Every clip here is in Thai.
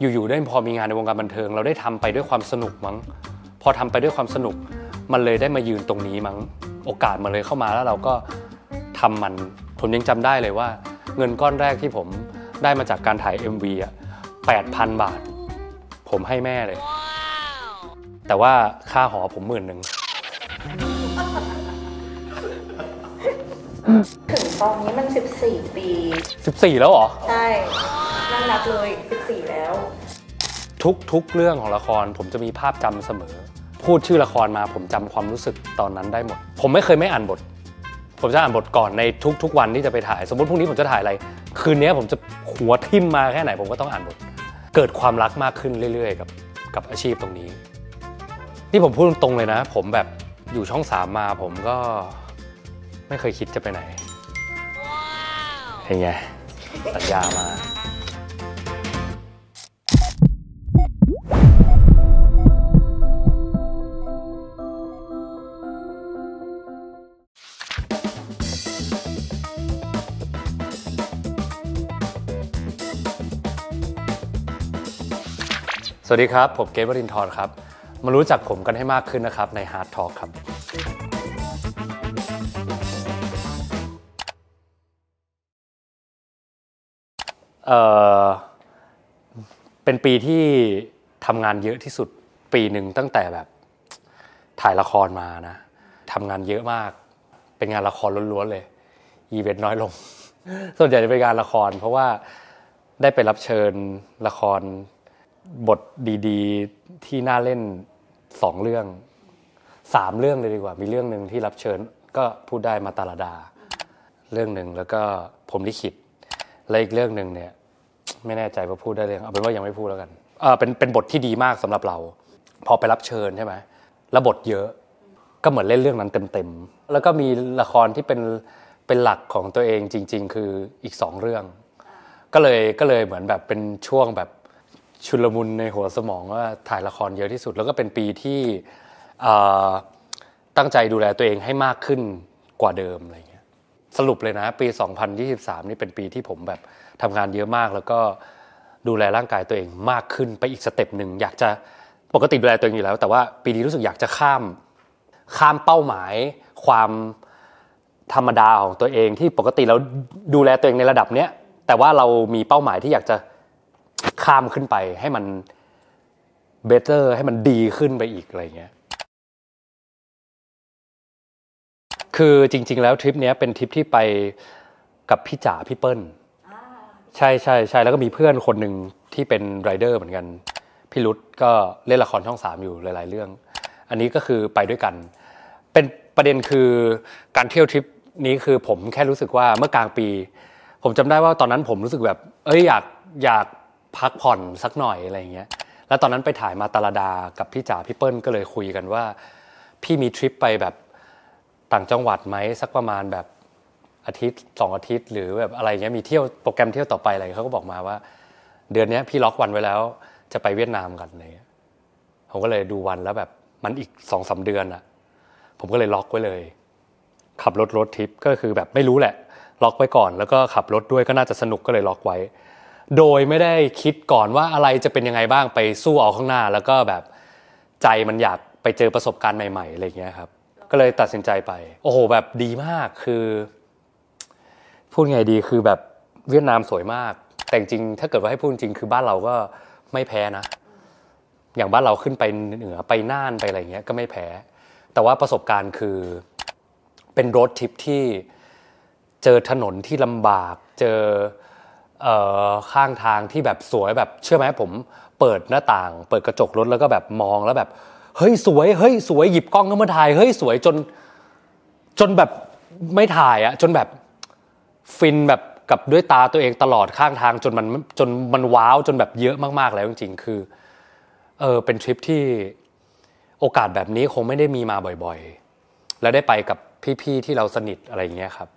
อยู่ๆ ได้พอมีงานในวงการบันเทิง เราได้ทำไปด้วยความสนุกมั้ง พอทำไปด้วยความสนุกมันเลยได้มายืนตรงนี้มั้ง โอกาสมันเลยเข้ามาแล้วเราก็ ทำมันผมยังจำได้เลยว่า เงินก้อนแรกที่ผมได้มาจากการถ่าย MV อ่ะแปดพันบาท ผมให้แม่เลย แต่ว่าค่าหอผมหมื่นหนึ่งถึงตอนนี้มัน 14 ปี 14 แล้วเหรอใช่นั่นนับเลย14แล้วทุกทุกเรื่องของละครผมจะมีภาพจำเสมอ พูดชื่อละครมา ผมจำความรู้สึกตอนนั้นได้หมดผมไม่เคยไม่อ่านบท ผมจะอ่านบทก่อนในทุก ๆ วันที่จะไปถ่าย สมมติพรุ่งนี้ผมจะถ่ายอะไร คืนนี้ผมจะหัวทิ่มมาแค่ไหน ผมก็ต้องอ่านบท เกิดความรักมากขึ้นเรื่อยๆ กับ กับอาชีพตรงนี้นี่ผมพูดตรงๆเลยนะ ผมแบบอยู่ช่องสามมาผมก็ไม่เคยคิดจะไปไหน wow. เห็นไงสัญญามาสวัสดีครับ ผมเกวรินทร์ครับ มารู้จักผมกันให้มากขึ้นนะครับ ใน Hard Talk ครับเอ่อเป็นปีที่ทำงานเยอะที่สุดปีหนึ่งตั้งแต่แบบถ่ายละครมานะ ทำงานเยอะมากเป็นงานละครล้วนๆเลย อีเวนต์น้อยลงส่วนใหญ่จะเป็นงานละคร เพราะว่าได้ไปรับเชิญละครบทดีๆที่น่าเล่นสองเรื่องสามเรื่องเลยดีกว่า มีเรื่องหนึ่งที่รับเชิญก็พูดได้มาตาลดาเรื่องหนึ่งแล้วก็ผมลิขิตและอีกเรื่องหนึ่งเนี่ยไม่แน่ใจว่าพูดได้หรืองเอาเป็นว่ายังไม่พูดแล้วกันเป็นเป็นบทที่ดีมากสำหรับเราพอไปรับเชิญใช่ไหมแล้วบทเยอะก็เหมือนเล่นเรื่องนั้นเต็มๆแล้วก็มีละครที่เป็นเป็นหลักของตัวเองจริง ๆ คืออีกสองเรื่อง ก็เลยก็เลยเหมือนแบบเป็นช่วงแบบชุลมุนในหัวสมองว่าถ่ายละครเยอะที่สุด แล้วก็เป็นปีที่ตั้งใจดูแลตัวเองให้มากขึ้นกว่าเดิมอะไรเงี้ยสรุปเลยนะ ปี2023นี่เป็นปีที่ผมแบบทำงานเยอะมากแล้วก็ดูแลร่างกายตัวเองมากขึ้นไปอีกสเต็ปหนึ่งอยากจะปกติดูแลตัวเองอยู่แล้ว แต่ว่าปีนี้รู้สึกอยากจะข้ามข้ามเป้าหมายความธรรมดาของตัวเองที่ปกติเราดูแลตัวเองในระดับเนี้ย แต่ว่าเรามีเป้าหมายที่อยากจะข้ามขึ้นไปให้มันเบเตอร์ให้มันดีขึ้นไปอีกอะไรเงี้ย คือจริงๆแล้วทริปนี้เป็นทริปที่ไปกับพี่จ๋าพี่เปิ้ลใช่ใช่ใช่แล้วก็มีเพื่อนคนหนึ่งที่เป็นไรเดอร์เหมือนกัน พี่รุตก็เล่นละครช่องสามอยู่หลาย ๆเรื่อง อันนี้ก็คือไปด้วยกัน เป็นประเด็นคือการเที่ยวทริปนี้คือผมแค่รู้สึกว่าเมื่อกลางปี ผมจำได้ว่าตอนนั้นผมรู้สึกแบบ เอ้ยอยากอยากพักผ่อนสักหน่อยอะไรเงี้ยแล้วตอนนั้นไปถ่ายมาตาลาดากับพี่จ๋าพี่เปิ้ลก็เลยคุยกันว่า พี่มีทริปไปแบบต่างจังหวัดไหมสักประมาณแบบอาทิตย์สองอาทิตย์ หรือแบบอะไรเงี้ยมีเที่ยวโปรแกรมเที่ยวต่อไปอะไรเขาก็บอกมาว่า เดือนนี้พี่ล็อกวันไว้แล้วจะไปเวียดนามกันเลยผมก็เลยดูวันแล้วแบบมันอีกสองสาเดือนอะผมก็เลยล็อกไว้เลย ขับรถรถทริปก็คือแบบไม่รู้แหละ ล็อกไว้ก่อน แล้วก็ขับรถด้วยก็น่าจะสนุกก็เลยล็อกไว้ โดยไม่ได้คิดก่อนว่าอะไรจะเป็นยังไงบ้างไปสู้เอาข้างหน้า แล้วก็แบบใจมันอยากไปเจอประสบการณ์ใหม่ๆอะไรเงี้ยครับก็เลยตัดสินใจไปโอ้โหแบบดีมากคือพูดไงดีคือแบบเวียดนามสวยมาก แต่จริง ถ้าเกิดว่าให้พูดจริง คือบ้านเราก็ไม่แพ้นะ อย่างบ้านเราขึ้นไปเหนือไปน่านไปอะไรเงี้ยก็ไม่แพ้ แต่ว่าประสบการณ์คือ เป็นรถทริปที่เจอถนนที่ลำบาก เจอเออข้างทางที่แบบสวยแบบเชื่อไหมผมเปิดหน้าต่าง เปิดกระจกรถแล้วก็แบบมองแล้วแบบเฮ้ยสวยเฮ้ยสวยหยิบกล้องขึ้นมาถ่ายเฮ้ยสวยจนจนแบบไม่ถ่ายอะจนแบบฟินแบบกับด้วยตาตัวเองตลอดข้างทางจนมันจนมันว้าวจนแบบเยอะมากๆแล้วจริงๆคือเออเป็นทริปที่โอกาสแบบนี้คงไม่ได้มีมาบ่อย ๆ แล้วได้ไปกับพี่ๆที่เราสนิทอะไรอย่างเงี้ยครับ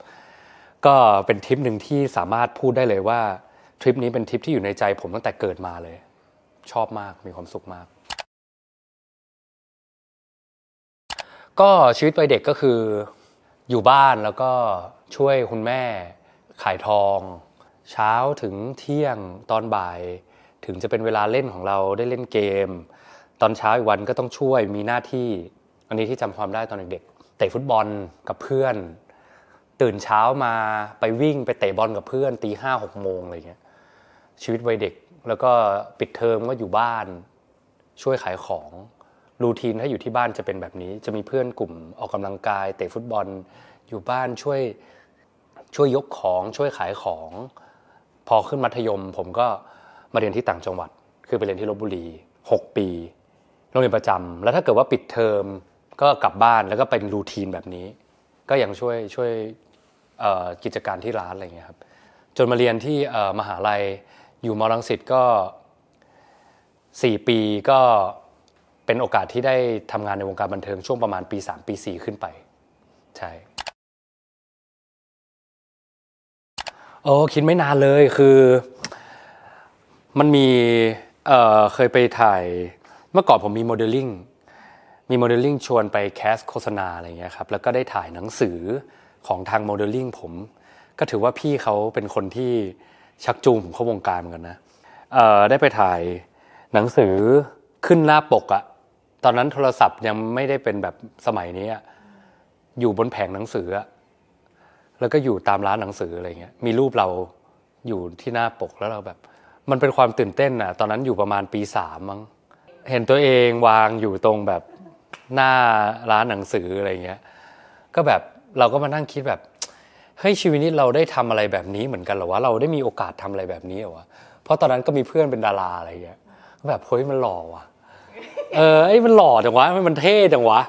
ก็เป็นทริปหนึ่งที่สามารถพูดได้เลยว่าทริปนี้เป็นทริปที่อยู่ในใจ ผมตั้งแต่เกิดมาเลย ชอบมากมีความสุขมาก ก็ชีวิตวัยเด็กก็คืออยู่บ้านแล้วก็ช่วยคุณแม่ขายทองเช้าถึงเที่ยงตอนบ่ายถึงจะเป็นเวลาเล่นของเราได้เล่นเกม ตอนเช้าอีกวันก็ต้องช่วยมีหน้าที่อันนี้ที่จำความได้ตอนเด็กๆเตะฟุตบอลกับเพื่อนตื่นเช้ามาไปวิ่งไปเตะบอลกับเพื่อนตีห้าหกโมงอะไรเงี้ยชีวิตวัยเด็กแล้วก็ปิดเทอมก็อยู่บ้านช่วยขายของรูทีนถ้าอยู่ที่บ้านจะเป็นแบบนี้ จะมีเพื่อนกลุ่มออกกำลังกายเตะฟุตบอลอยู่บ้านช่วยช่วยยกของช่วยขายของพอขึ้นมัธยม ผมก็มาเรียนที่ต่างจังหวัดคือไปเรียนที่ลบบุรี 6 ปีโรงเรียนประจำแล้วถ้าเกิดว่าปิดเทอมก็กลับบ้านแล้วก็เป็นรูทีนแบบนี้ ก็ยังช่วยช่วยกิจการที่ร้านอะไรเงี้ยครับจนมาเรียนที่มหาลัยอยู่มอังสิตก็ 4 ปีก็เป็นโอกาสที่ได้ทำงานในวงการบันเทิงช่วงประมาณปี 3 ปี4ขึ้นไป ใช่โอ้คิดไม่นานเลยคือมันมีเออเคยไปถ่ายเมื่อก่อนผมมีโมเดลลิ่งมีโมเดลลิ่งชวนไปแคสโฆษณาอะไรเงี้ยครับแล้วก็ได้ถ่ายหนังสือของทางโมเดลลิ่งผม ก็ถือว่าพี่เขาเป็นคนที่ชักจูงผมเข้าวงการเหมือนกันนะเออได้ไปถ่ายหนังสือขึ้นหน้าปกอะตอนนั้นโทรศัพท์ยังไม่ได้เป็นแบบสมัยนี้อยู่บนแผงหนังสืออะแล้วก็อยู่ตามร้านหนังสืออะไรเงี้ย มีรูปเราอยู่ที่หน้าปกแล้วเราแบบ มันเป็นความตื่นเต้นอะตอนนั้นอยู่ประมาณปีสามมั้ง เห็นตัวเองวางอยู่ตรงแบบหน้าร้านหนังสืออะไรเงี้ย ก็แบบเราก็มานั่งคิดแบบเฮ้ยชีวิตนี้เราได้ทำอะไรแบบนี้เหมือนกันหรอวะ เราได้มีโอกาสทำอะไรแบบนี้หรอวะ เพราะตอนนั้นก็มีเพื่อนเป็นดาราอะไรเงี้ยแบบเฮ้ยมันหล่อว่ะ เออไอ้มันหล่อจังวะมันเท่จังวะ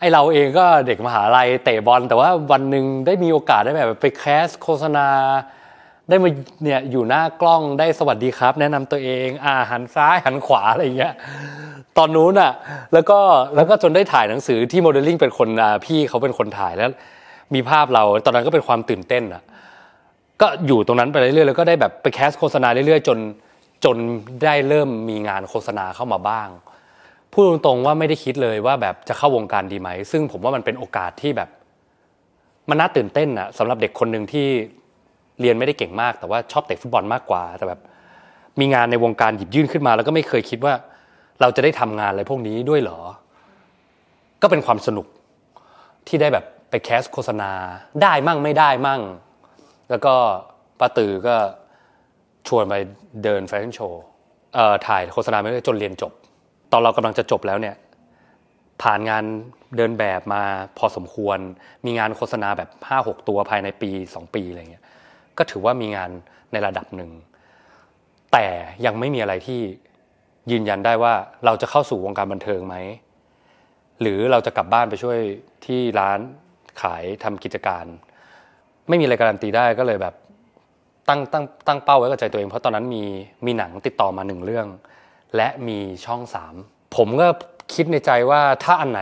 ไอเราเองก็เด็กมหาลัยเตะบอลแต่ว่าวันหนึ่งได้มีโอกาสได้แบบไปแคสโฆษณา ได้มาเนี่ยอยู่หน้ากล้องได้สวัสดีครับ แนะนำตัวเองอ่าหันซ้ายหันขวาอะไรเงี้ยตอนนู้นอ่ะแล้วก็แล้วก็จนได้ถ่ายหนังสือที่โมเดลลิ่งเป็นคนพี่เขาเป็นคนถ่ายแล้ว มีภาพเราตอนนั้นก็เป็นความตื่นเต้นอ่ะก็อยู่ตรงนั้นไปเรื่อยๆแล้วก็ได้แบบไปแคส โฆษณาเรื่อยๆจนจนได้เริ่มมีงานโฆษณาเข้ามาบ้างพูดตรงๆว่าไม่ได้คิดเลยว่าแบบจะเข้าวงการดีไหมซึ่งผมว่ามันเป็นโอกาสที่แบบมันน่าตื่นเต้นอะสำหรับเด็กคนหนึ่งที่เรียนไม่ได้เก่งมากแต่ว่า ชอบเตะฟุตบอลมากกว่า แต่แบบมีงานในวงการหยิบยื่นขึ้นมา แล้วก็ไม่เคยคิดว่าเราจะได้ทำงานอะไรพวกนี้ด้วยเหรอ ก็เป็นความสนุกที่ได้แบบไปแคส โฆษณาได้มั่งไม่ได้มั่ง แล้วก็ป้าตือก็ชวนไปเดินแฟชั่นโชว์ถ่ายโฆษณาไม่ได้จนเรียนจบตอนเรากำลังจะจบแล้วเนี่ยผ่านงานเดินแบบมาพอสมควร มีงานโฆษณาแบบ5-6ตัวภายในปี 2 ปีอะไรเงี้ยก็ถือว่ามีงานในระดับหนึ่งแต่ยังไม่มีอะไรที่ยืนยันได้ว่าเราจะเข้าสู่วงการบันเทิงไหมหรือเราจะกลับบ้านไปช่วยที่ร้านขายทำกิจการ ไม่มีอะไรการันตีได้ก็เลยแบบตั้งตั้งตั้งเป้าไว้กับใจตัวเอง เพราะตอนนั้นมีมีหนังติดต่อมาหนึ่งเรื่องและมีช่องสาม ผมก็คิดในใจว่าถ้าอันไหน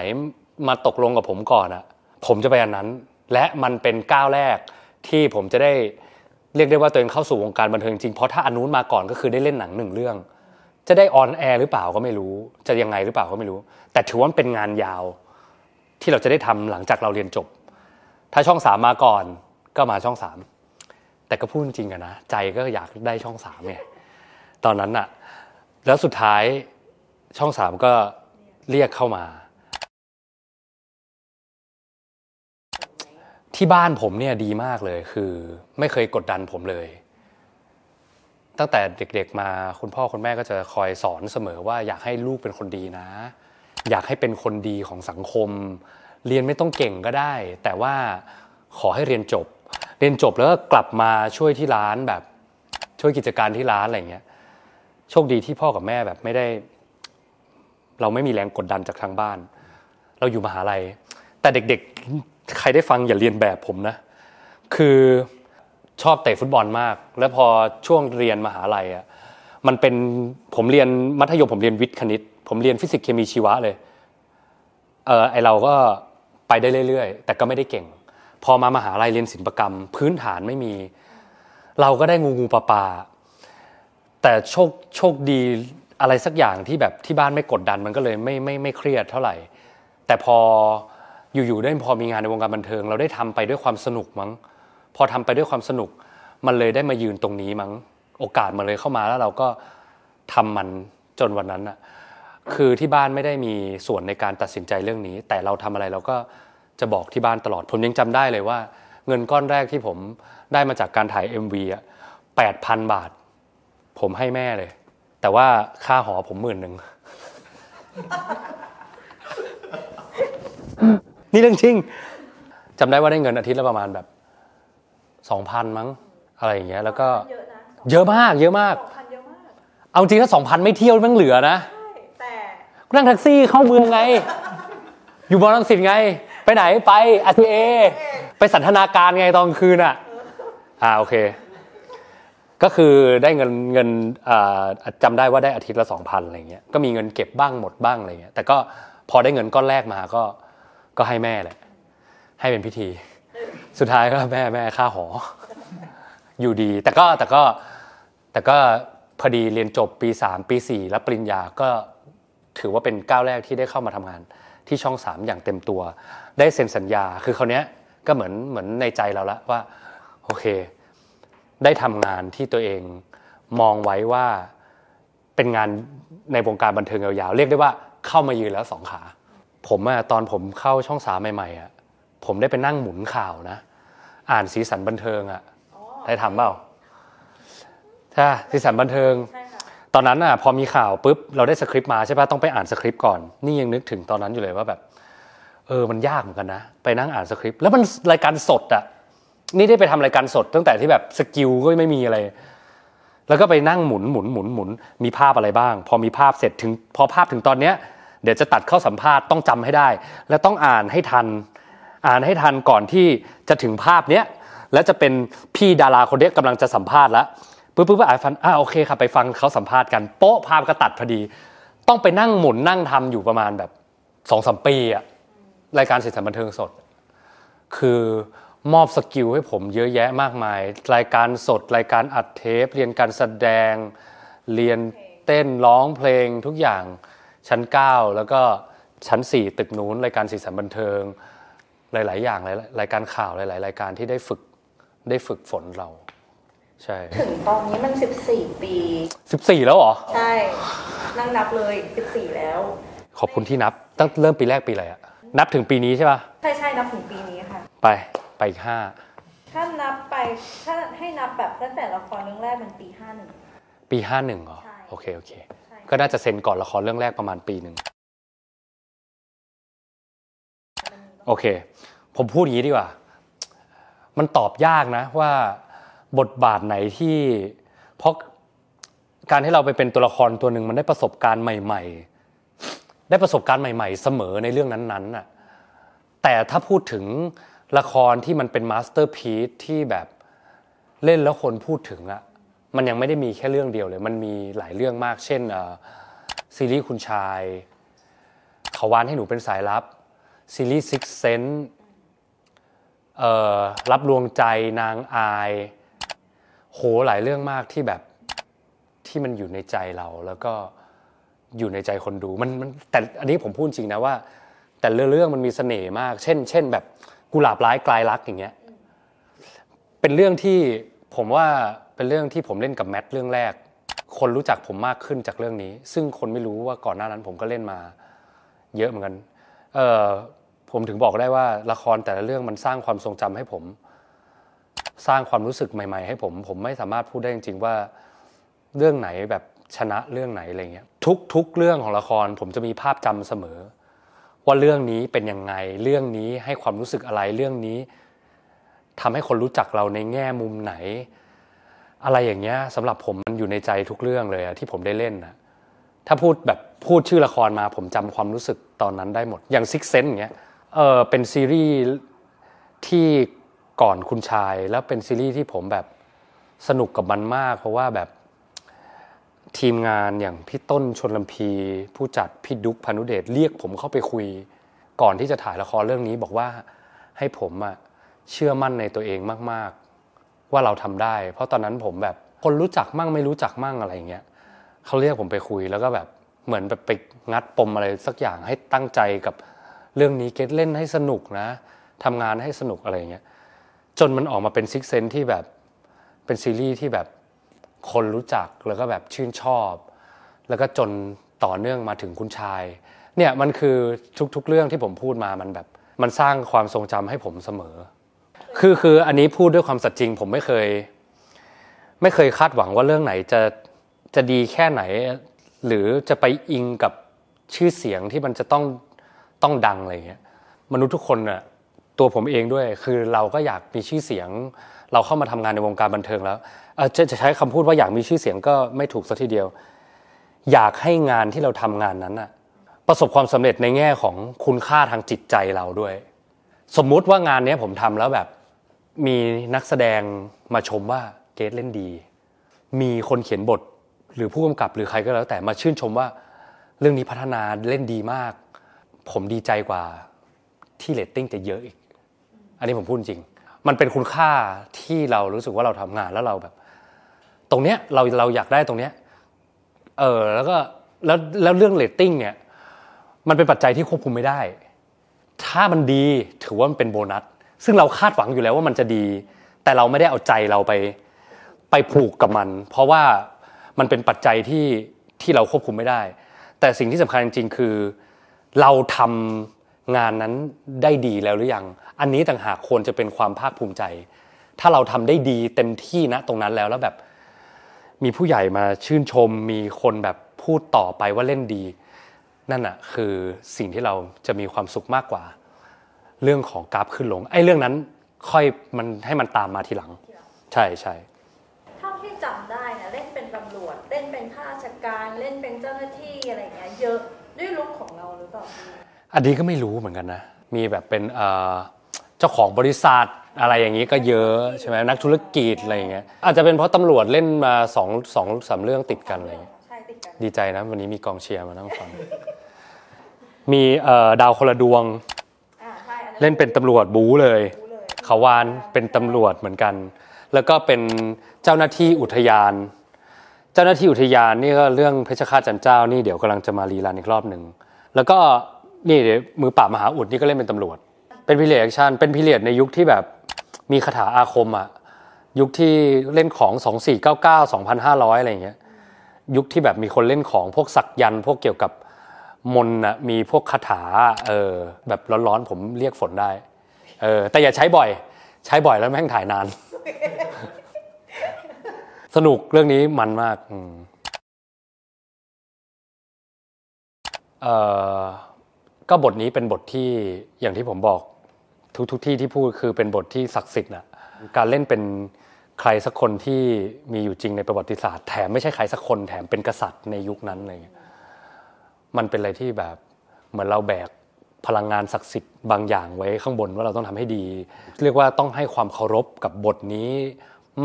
มาตกลงกับผมก่อนอะผมจะไปอันนั้น และมันเป็นก้าวแรกที่ผมจะได้เรียกได้ว่าตัวเองเข้าสู่วงการบันเทิงจริงเพราะถ้าอันนู้นมาก่อนก็คือได้เล่นหนังหนึ่งเรื่อง จะได้ออนแอร์หรือเปล่าก็ไม่รู้ จะยังไงหรือเปล่าก็ไม่รู้ แต่ถือว่าเป็นงานยาวที่เราจะได้ทำหลังจากเราเรียนจบ ถ้าช่องสามมาก่อนก็มาช่องสาม แต่ก็พูดจริงันนะ ใจก็อยากได้ช่องสามไง ตอนนั้นอะแล้วสุดท้ายช่องสามก็เรียกเข้ามา ที่บ้านผมเนี่ยดีมากเลยคือไม่เคยกดดันผมเลย ตั้งแต่เด็กๆมาคุณพ่อ คุณแม่ก็จะคอยสอนเสมอว่าอยากให้ลูกเป็นคนดีนะ อยากให้เป็นคนดีของสังคม เรียนไม่ต้องเก่งก็ได้ แต่ว่าขอให้เรียนจบ เรียนจบแล้วก็กลับมาช่วยที่ร้านแบบช่วยกิจการที่ร้านอะไรเงี้ยโชคดีที่พ่อกับแม่แบบไม่ได้ เราไม่มีแรงกดดันจากทางบ้าน เราอยู่มหาลัย แต่เด็กๆใครได้ฟังอย่าเรียนแบบผมนะ คือชอบเตะฟุตบอลมาก แล้วพอช่วงเรียนมหาลัยอ่ะมันเป็นผมเรียนมัธยมผมเรียนวิทย์คณิต ผมเรียนฟิสิกส์เคมีชีวะเลยเออไอเราก็ไปได้เรื่อยๆ แต่ก็ไม่ได้เก่ง พอมามหาลัยเรียนศิลปกรรม พื้นฐานไม่มี เราก็ได้งูงูปลาปลาแต่โชคโชคดีอะไรสักอย่างที่แบบที่บ้านไม่กดดันมันก็เลย ไม่ไม่ไม่เครียดเท่าไหร่ แต่พออยู่ๆได้พอมีงานในวงการบันเทิงเราได้ทำไปด้วยความสนุกมั้ง พอทำไปด้วยความสนุกมันเลยได้มายืนตรงนี้มั้ง โอกาสมันเลยเข้ามาแล้ว เราก็ทำมันจนวันนั้นอะคือที่บ้านไม่ได้มีส่วนในการตัดสินใจเรื่องนี้ แต่เราทำอะไรเราก็จะบอกที่บ้านตลอดผมยังจำได้เลยว่า เงินก้อนแรกที่ผมได้มาจากการถ่าย MV อ่ะแปดพันบาทผมให้แม่เลย แต่ว่าค่าหอผมหมื่นหนึ่ง นี่เรื่องจริงจำได้ว่าได้เงินอาทิตย์ละประมาณแบบสองพันมั้ง อะไรอย่างเงี้ยแล้วก็เยอะมาก เยอะมาก เอาจริงถ้าสองพันไม่เที่ยวมันเหลือนะแต่นั่งแท็กซี่เข้าเมืองไง อยู่บอลังสิตไง ไปไหนไปอาทีเอไปสันทนาการไงตอนคืนอ่ะ อ่าโอเคก็คือได้เงินเงินจำได้ว่าได้อาทิตย์ละสองพันอะไรเงี้ยก็มีเงินเก็บบ้างหมดบ้างอะไรเงี้ยแต่ก็พอได้เงินก้อนแรกมาก็ก็ให้แม่แหละให้เป็นพิธี สุดท้ายก็แม่แม่ค่าหอ อยู่ดี แต่ก็แต่ก็แต่ก็พอดีเรียนจบปีสามปีสีแรับปริญญาก็ถือว่าเป็นก้าวแรกที่ได้เข้ามาทำงาน ที่ช่องสามอย่างเต็มตัว ได้เซ็นสัญญาคือคราเนี้ยก็เหมือนเหมือนในใจเราละว่าโอเคได้ทำงานที่ตัวเองมองไว้ว่าเป็นงานในวงการบันเทิงยาวๆเรียกได้ว่าเข้ามายืนแล้วสองขา ผมอะตอนผมเข้าช่องสามใหม่ๆอะผมได้ไปนั่งหมุนข่าวนะ อ่านสีสันบันเทิงอะได้ทำเปล่าใช่สีสันบันเทิง ตอนนั้นอะพอมีข่าวปุ๊บเราได้สคริปต์มาใช่ป่ะ ต้องไปอ่านสคริปต์ก่อน นี่ยังนึกถึงตอนนั้นอยู่เลยว่าแบบ เออมันยากเหมือนกันนะ ไปนั่งอ่านสคริปต์แล้วมันรายการสดอะนี่ได้ไปทำรายการสด ตั้งแต่ที่แบบสกิลก็ไม่มีอะไร แล้วก็ไปนั่งหมุนหมุนหมุนหมุนมีภาพอะไรบ้าง พอมีภาพเสร็จถึงพอภาพถึงตอนเนี้ย เดี๋ยวจะตัดเข้าสัมภาษณ์ต้องจำให้ได้ และต้องอ่านให้ทัน อ่านให้ทันก่อนที่จะถึงภาพเนี้ยและจะเป็นพี่ดาราคนเด็กกำลังจะสัมภาษณ์แล้วปุ๊บปุ๊บอ่านฟันอ่าโอเคค่ะไปฟังเขาสัมภาษณ์กันโป๊ะภาพก็ตัดพอดี ต้องไปนั่งหมุนนั่งทำอยู่ประมาณแบบสองสมปีอะรายการเสร็จสารบันเทิงสด คือมอบสกิลให้ผมเยอะแยะมากมาย รายการสดรายการอัดเทปเรียนการแสดง เรียนเต้นร้องเพลงทุกอย่าง ชั้น 9 แล้วก็ชั้น 4 ตึกนู้นรายการสีสันบันเทิง หลาย ๆ อย่างรายการข่าวหลาย ๆ รายการที่ได้ฝึกได้ฝึกฝนเรา ใช่ถึงตอนนี้มัน 14 ปี 14 แล้วเหรอ ใช่ นั่งนับเลย 14 แล้ว ขอบคุณที่นับ ตั้งเริ่มปีแรกปีอะไรอะนับถึงปีนี้ใช่ปะใช่ใช่นับถึงปีนี้ค่ะ ไปไปอีกห้า ถ้านับไปถ้าให้นับแบบตั้งแต่ละครเรื่องแรกมันปีห้าหนึ่ง ปีห้าหนึ่งเหรอโอเคโอเค ก็น่าจะเซ็นก่อนละครเรื่องแรกประมาณปีหนึ่ง โอเค ผมพูดอย่างนี้ดีกว่า มันตอบยากนะว่าบทบาทไหนที่เพราะการที่เราไปเป็นตัวละครตัวหนึ่งมันได้ประสบการณ์ใหม่ ๆ ได้ประสบการณ์ใหม่ ๆ เสมอในเรื่องนั้นๆน่ะ แต่ถ้าพูดถึงละครที่มันเป็นมาสเตอร์พีซที่แบบเล่นแล้วคนพูดถึงอะมันยังไม่ได้มีแค่เรื่องเดียวเลย มันมีหลายเรื่องมาก เช่นซีรีส์คุณชาย เขาวานให้หนูเป็นสายลับซีรีส์ซิกเซนรับลวงใจนางอาย โหหลายเรื่องมากที่แบบที่มันอยู่ในใจเรา แล้วก็อยู่ในใจคนดูมันมันแต่อันนี้ผมพูดจริงนะว่า แต่เรื่อง มันมีเสน่ห์มาก เช่น เช่นแบบกุหลาบร้ายกลายรักอย่างเงี้ย เป็นเรื่องที่ผมว่าเป็นเรื่องที่ผมเล่นกับแมทเรื่องแรก คนรู้จักผมมากขึ้นจากเรื่องนี้ ซึ่งคนไม่รู้ว่าก่อนหน้านั้นผมก็เล่นมา เยอะเหมือนกันเออผมถึงบอกได้ว่าละครแต่ละเรื่องมันสร้างความทรงจำให้ผม สร้างความรู้สึกใหม่ ๆ ให้ผม ผมไม่สามารถพูดได้จริงๆว่าเรื่องไหนแบบชนะเรื่องไหนอะไรเงี้ย ทุก ๆ เรื่องของละคร ผมจะมีภาพจำเสมอว่าเรื่องนี้เป็นยังไง เรื่องนี้ให้ความรู้สึกอะไร เรื่องนี้ ทำให้คนรู้จักเราในแง่มุมไหน อะไรอย่างเงี้ยสำหรับผมมันอยู่ในใจทุกเรื่องเลยอะที่ผมได้เล่นนะถ้าพูดแบบพูดชื่อละครมา ผมจำความรู้สึกตอนนั้นได้หมด อย่างซิกเซนต์เงี้ย เออเป็นซีรีส์ที่ก่อนคุณชายแล้วเป็นซีรีส์ที่ผมแบบสนุกกับมันมากเพราะว่าแบบทีมงานอย่างพี่ต้นชนลำพีผู้จัดพี่ดุ๊กพานุเดชเรียกผมเข้าไปคุย ก่อนที่จะถ่ายละครเรื่องนี้บอกว่าให้ผมอะเชื่อมั่นในตัวเองมาก ๆ ว่าเราทำได้ เพราะตอนนั้นผมแบบคนรู้จักมั่งไม่รู้จักมั่งอะไรอย่างเงี้ยเขาเรียกผมไปคุยแล้วก็แบบเหมือนแบบไปงัดปมอะไรสักอย่างให้ตั้งใจกับเรื่องนี้เกตเล่นให้สนุกนะ ทำงานให้สนุกอะไรอย่างเงี้ยจนมันออกมาเป็นซิกเซนที่แบบเป็นซีรีส์ที่แบบคนรู้จักแล้วก็แบบชื่นชอบ แล้วก็จนต่อเนื่องมาถึงคุณชายเนี่ยมันคือทุกๆ เรื่องที่ผมพูดมามันแบบ มันสร้างความทรงจำให้ผมเสมอ คือคืออันนี้พูดด้วยความสัตย์จริง ผมไม่เคย ไม่เคยคาดหวังว่าเรื่องไหนจะจะดีแค่ไหน หรือจะไปอิงกับชื่อเสียงที่มันจะต้องต้องดังอะไรเงี้ยมนุษย์ทุกคนอะตัวผมเองด้วยคือเราก็อยากมีชื่อเสียง เราเข้ามาทำงานในวงการบันเทิงแล้วจะจะใช้คำพูดว่าอยากมีชื่อเสียงก็ไม่ถูกักทีเดียว อยากให้งานที่เราทำงานนั้นอะประสบความสำเร็จในแง่ของคุณค่าทางจิตใจเราด้วย สมมุติว่างานนี้ผมทำแล้วแบบมีนักแสดงมาชมว่าเกตเล่นดี มีคนเขียนบทหรือผู้กำกับหรือใครก็แล้วแต่มาชื่นชมว่าเรื่องนี้พัฒนาเล่นดีมาก ผมดีใจกว่าที่เลตติ้งจะเยอะอีกอันนี้ผมพูดจริง มันเป็นคุณค่าที่เรารู้สึกว่าเราทำงานแล้วเราแบบ ตรงเนี้ยเราเราอยากได้ตรงเนี้ยเออแล้วก็แล้วแล้วเรื่องเลตติ้งเนี่ย มันเป็นปัจจัยที่ควบคุมไม่ได้ ถ้ามันดีถือว่ามันเป็นโบนัสซึ่งเราคาดหวังอยู่แล้วว่ามันจะดี แต่เราไม่ได้เอาใจเราไปไปผูกกับมัน เพราะว่ามันเป็นปัจจัยที่ที่เราควบคุมไม่ได้ แต่สิ่งที่สำคัญจริงๆคือเราทำงานนั้นได้ดีแล้วหรือยัง อันนี้ต่างหากควรจะเป็นความภาคภูมิใจ ถ้าเราทำได้ดีเต็มที่นะตรงนั้นแล้วแล้วแบบมีผู้ใหญ่มาชื่นชม มีคนแบบพูดต่อไปว่าเล่นดี นั่นอะคือสิ่งที่เราจะมีความสุขมากกว่า เรื่องของกราฟขึ้นลงไอ้เรื่องนั้นค่อยมันให้มันตามมาทีหลัง ใช่ใช่เท่าที่จำได้นะเล่นเป็นตำรวจเล่นเป็นข้าราชการ เล่นเป็นเจ้าหน้าที่อะไรเงี้ยเยอะด้วยลุกของเราหรือเปล่าอันนี้ก็ไม่รู้เหมือนกันนะ มีแบบเป็นเจ้าของบริษัทอะไรอย่างนี้ก็เยอะใช่ไหมนักธุรกิจอะไรอย่างเงี้ย อาจจะเป็นเพราะตำรวจเล่นมาสองสองสามเรื่องติดกันอะไรเลย ดีใจนะ วันนี้มีกองเชียร์มานั่งฟังมีดาวคนละดวงเล่นเป็นตำรวจบู๊เลยขาวานเป็นตำรวจเหมือนกัน แล้วก็เป็นเจ้าหน้าที่อุทยาน เจ้าหน้าที่อุทยานนี่ก็เรื่องเพชรฆาตจันเจ้านี่เดี๋ยวกำลังจะมารีลานอีกรอบหนึ่งแล้วก็นี่เดี๋ยวมือปราบมหาอุดนี่ก็เล่นเป็นตำรวจ เป็นพิเรียดแอคชั่นเป็นพิเรียดในยุคที่แบบมีคาถาอาคมอะ ยุคที่เล่นของ2499 2500อะไรอย่างเงี้ย ยุคที่แบบมีคนเล่นของพวกสักยัน พวกเกี่ยวกับมนอะมีพวกคาถา เออ แบบร้อนๆผมเรียกฝนได้ เออ แต่อย่าใช้บ่อย ใช้บ่อยแล้วแม่งถ่ายนาน สนุกเรื่องนี้มันมากอืมเอ่อก็บทนี้เป็นบทที่อย่างที่ผมบอกทุกทุกที่ที่พูดคือเป็นบทที่ศักดิ์สิทธิ์นะการเล่นเป็นใครสักคนที่มีอยู่จริงในประวัติศาสตร์แถมไม่ใช่ใครสักคนแถมเป็นกษัตริย์ในยุคนั้นเลยมันเป็นอะไรที่แบบเหมือนเราแบกพลังงานศักดิ์สิทธิ์บางอย่างไว้ข้างบนว่าเราต้องทำให้ดี เรียกว่าต้องให้ความเคารพกับบทนี้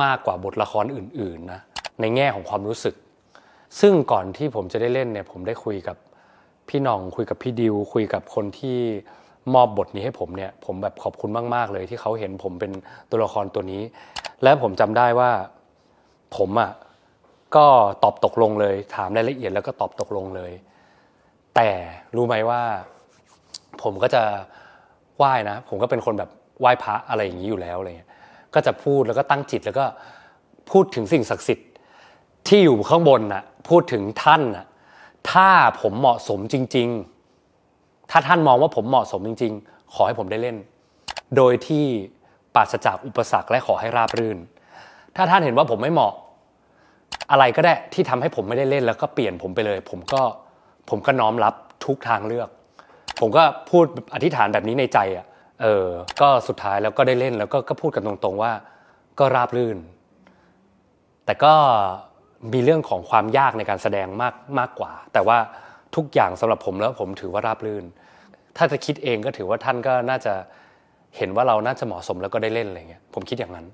มากกว่าบทละครอื่นๆนะในแง่ของความรู้สึก ซึ่งก่อนที่ผมจะได้เล่นเนี่ยผมได้คุยกับพี่น้องคุยกับพี่ดิวคุยกับคนที่มอบบทนี้ให้ผมเนี่ย ผมแบบขอบคุณมาก ๆ เลย ที่เขาเห็นผมเป็นตัวละครตัวนี้ และผมจำได้ว่าผมอะ่ะก็ตอบตกลงเลย ถามรายละเอียดแล้วก็ตอบตกลงเลย แต่รู้ไหมว่า ผมก็จะไหว้นะ ผมก็เป็นคนแบบไหว้พระอะไรอย่างนี้อยู่แล้วอะไรเงี้ยก็จะพูดแล้วก็ตั้งจิตแล้วก็พูดถึงสิ่งศักดิ์สิทธิ์ที่อยู่ข้างบนน่ะพูดถึงท่านน่ะถ้าผมเหมาะสมจริงๆ ถ้าท่านมองว่าผมเหมาะสมจริงๆ ขอให้ผมได้เล่น โดยที่ปราศจากอุปสรรคและขอให้ราบรื่น ถ้าท่านเห็นว่าผมไม่เหมาะ อะไรก็ได้ ที่ทำให้ผมไม่ได้เล่นแล้วก็เปลี่ยนผมไปเลย ผมก็ผมก็น้อมรับทุกทางเลือก ผมก็พูดอธิษฐานแบบนี้ในใจอ่ะ เออ ก็สุดท้ายแล้วก็ได้เล่น แล้วก็ก็พูดกันตรงๆว่า ก็ราบรื่น แต่ก็มีเรื่องของความยากในการแสดงมากมากกว่า แต่ว่าทุกอย่างสำหรับผมแล้วผมถือว่าราบรื่น ถ้าจะคิดเองก็ถือว่าท่านก็น่าจะเห็นว่าเราน่าจะเหมาะสมแล้วก็ได้เล่นอะไรเงี้ยผมคิดอย่างนั้น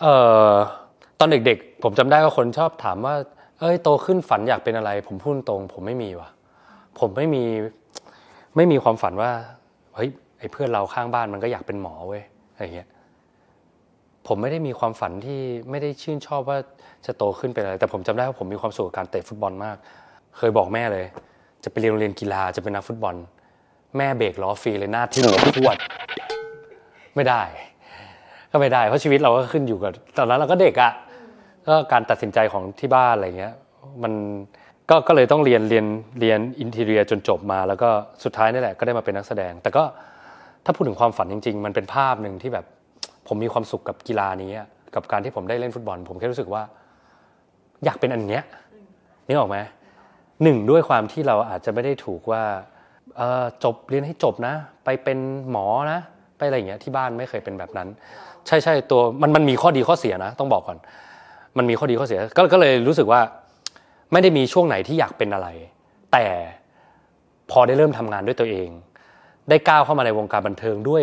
เอ่อ ตอนเด็กๆ ผมจำได้ว่าคนชอบถามว่า เอ้ยโตขึ้นฝันอยากเป็นอะไร ผมพูดตรงผมไม่มีว่ะ ผมไม่มี ไม่มีความฝันว่า เฮ้ยไอ้เพื่อนเราข้างบ้านมันก็อยากเป็นหมอเว้ยอะไรเงี้ยผมไม่ได้มีความฝันที่ไม่ได้ชื่นชอบว่าจะโตขึ้นเป็นอะไร แต่ผมจำได้ว่าผมมีความสุขกับการเตะฟุตบอลมาก เคยบอกแม่เลย จะไปเรียนโรงเรียนกีฬาจะเป็นนักฟุตบอล แม่เบรกล้อฟรีเลยหน้าทิ่งหัวพวด ไม่ได้ ก็ไม่ได้ เพราะชีวิตเราก็ขึ้นอยู่กับตอนนั้นเราก็เด็กอะ่ะก็การตัดสินใจของที่บ้านอะไรเงี้ยมันก็ก็เลยต้องเรียนเรียนเรียนอินเทเนียจนจบมา แล้วก็สุดท้ายนี่แหละก็ได้มาเป็นนักแสดง แต่ก็ถ้าพูดถึงความฝันจริง ๆ มันเป็นภาพหนึ่งที่แบบผมมีความสุขกับกีฬานี้ กับการที่ผมได้เล่นฟุตบอล ผมแค่รู้สึกว่าอยากเป็นอันเนี้ยนี่ออกไหมหนึ่งด้วยความที่เราอาจจะไม่ได้ถูกว่าจบเรียนให้จบนะ ไปเป็นหมอนะไปอะไรอย่างเงี้ยที่บ้านไม่เคยเป็นแบบนั้น ใช่ใช่ตัวมันมันมีข้อดีข้อเสียนะ ต้องบอกก่อน มันมีข้อดีข้อเสีย ก็ก็เลยรู้สึกว่าไม่ได้มีช่วงไหนที่อยากเป็นอะไร แต่พอได้เริ่มทำงานด้วยตัวเอง ได้ก้าวเข้ามาในวงการบันเทิงด้วย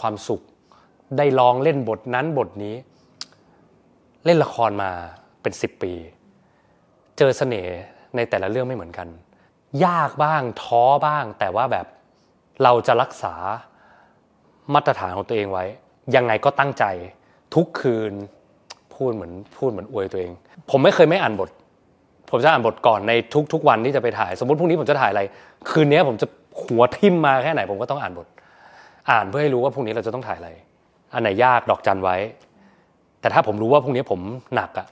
ความสุขได้ลองเล่นบทนั้นบทนี้เล่นละครมาเป็นสิบปี เจอเสน่ห์ในแต่ละเรื่องไม่เหมือนกัน ยากบ้างท้อบ้าง แต่ว่าแบบเราจะรักษามาตรฐานของตัวเองไว้ยังไงก็ตั้งใจทุกคืนพูดเหมือน พูดเหมือนอวยตัวเอง ผมไม่เคยไม่อ่านบท ผมจะอ่านบทก่อนในทุก ๆ วันที่จะไปถ่าย สมมติพรุ่งนี้ผมจะถ่ายอะไร คืนนี้ผมจะหัวทิ่มมาแค่ไหน ผมก็ต้องอ่านบท อ่านเพื่อให้รู้ว่าพรุ่งนี้เราจะต้องถ่ายอะไรอันไหนยากดอกจันไว้ แต่ถ้าผมรู้ว่าพรุ่งนี้ผมหนักอะ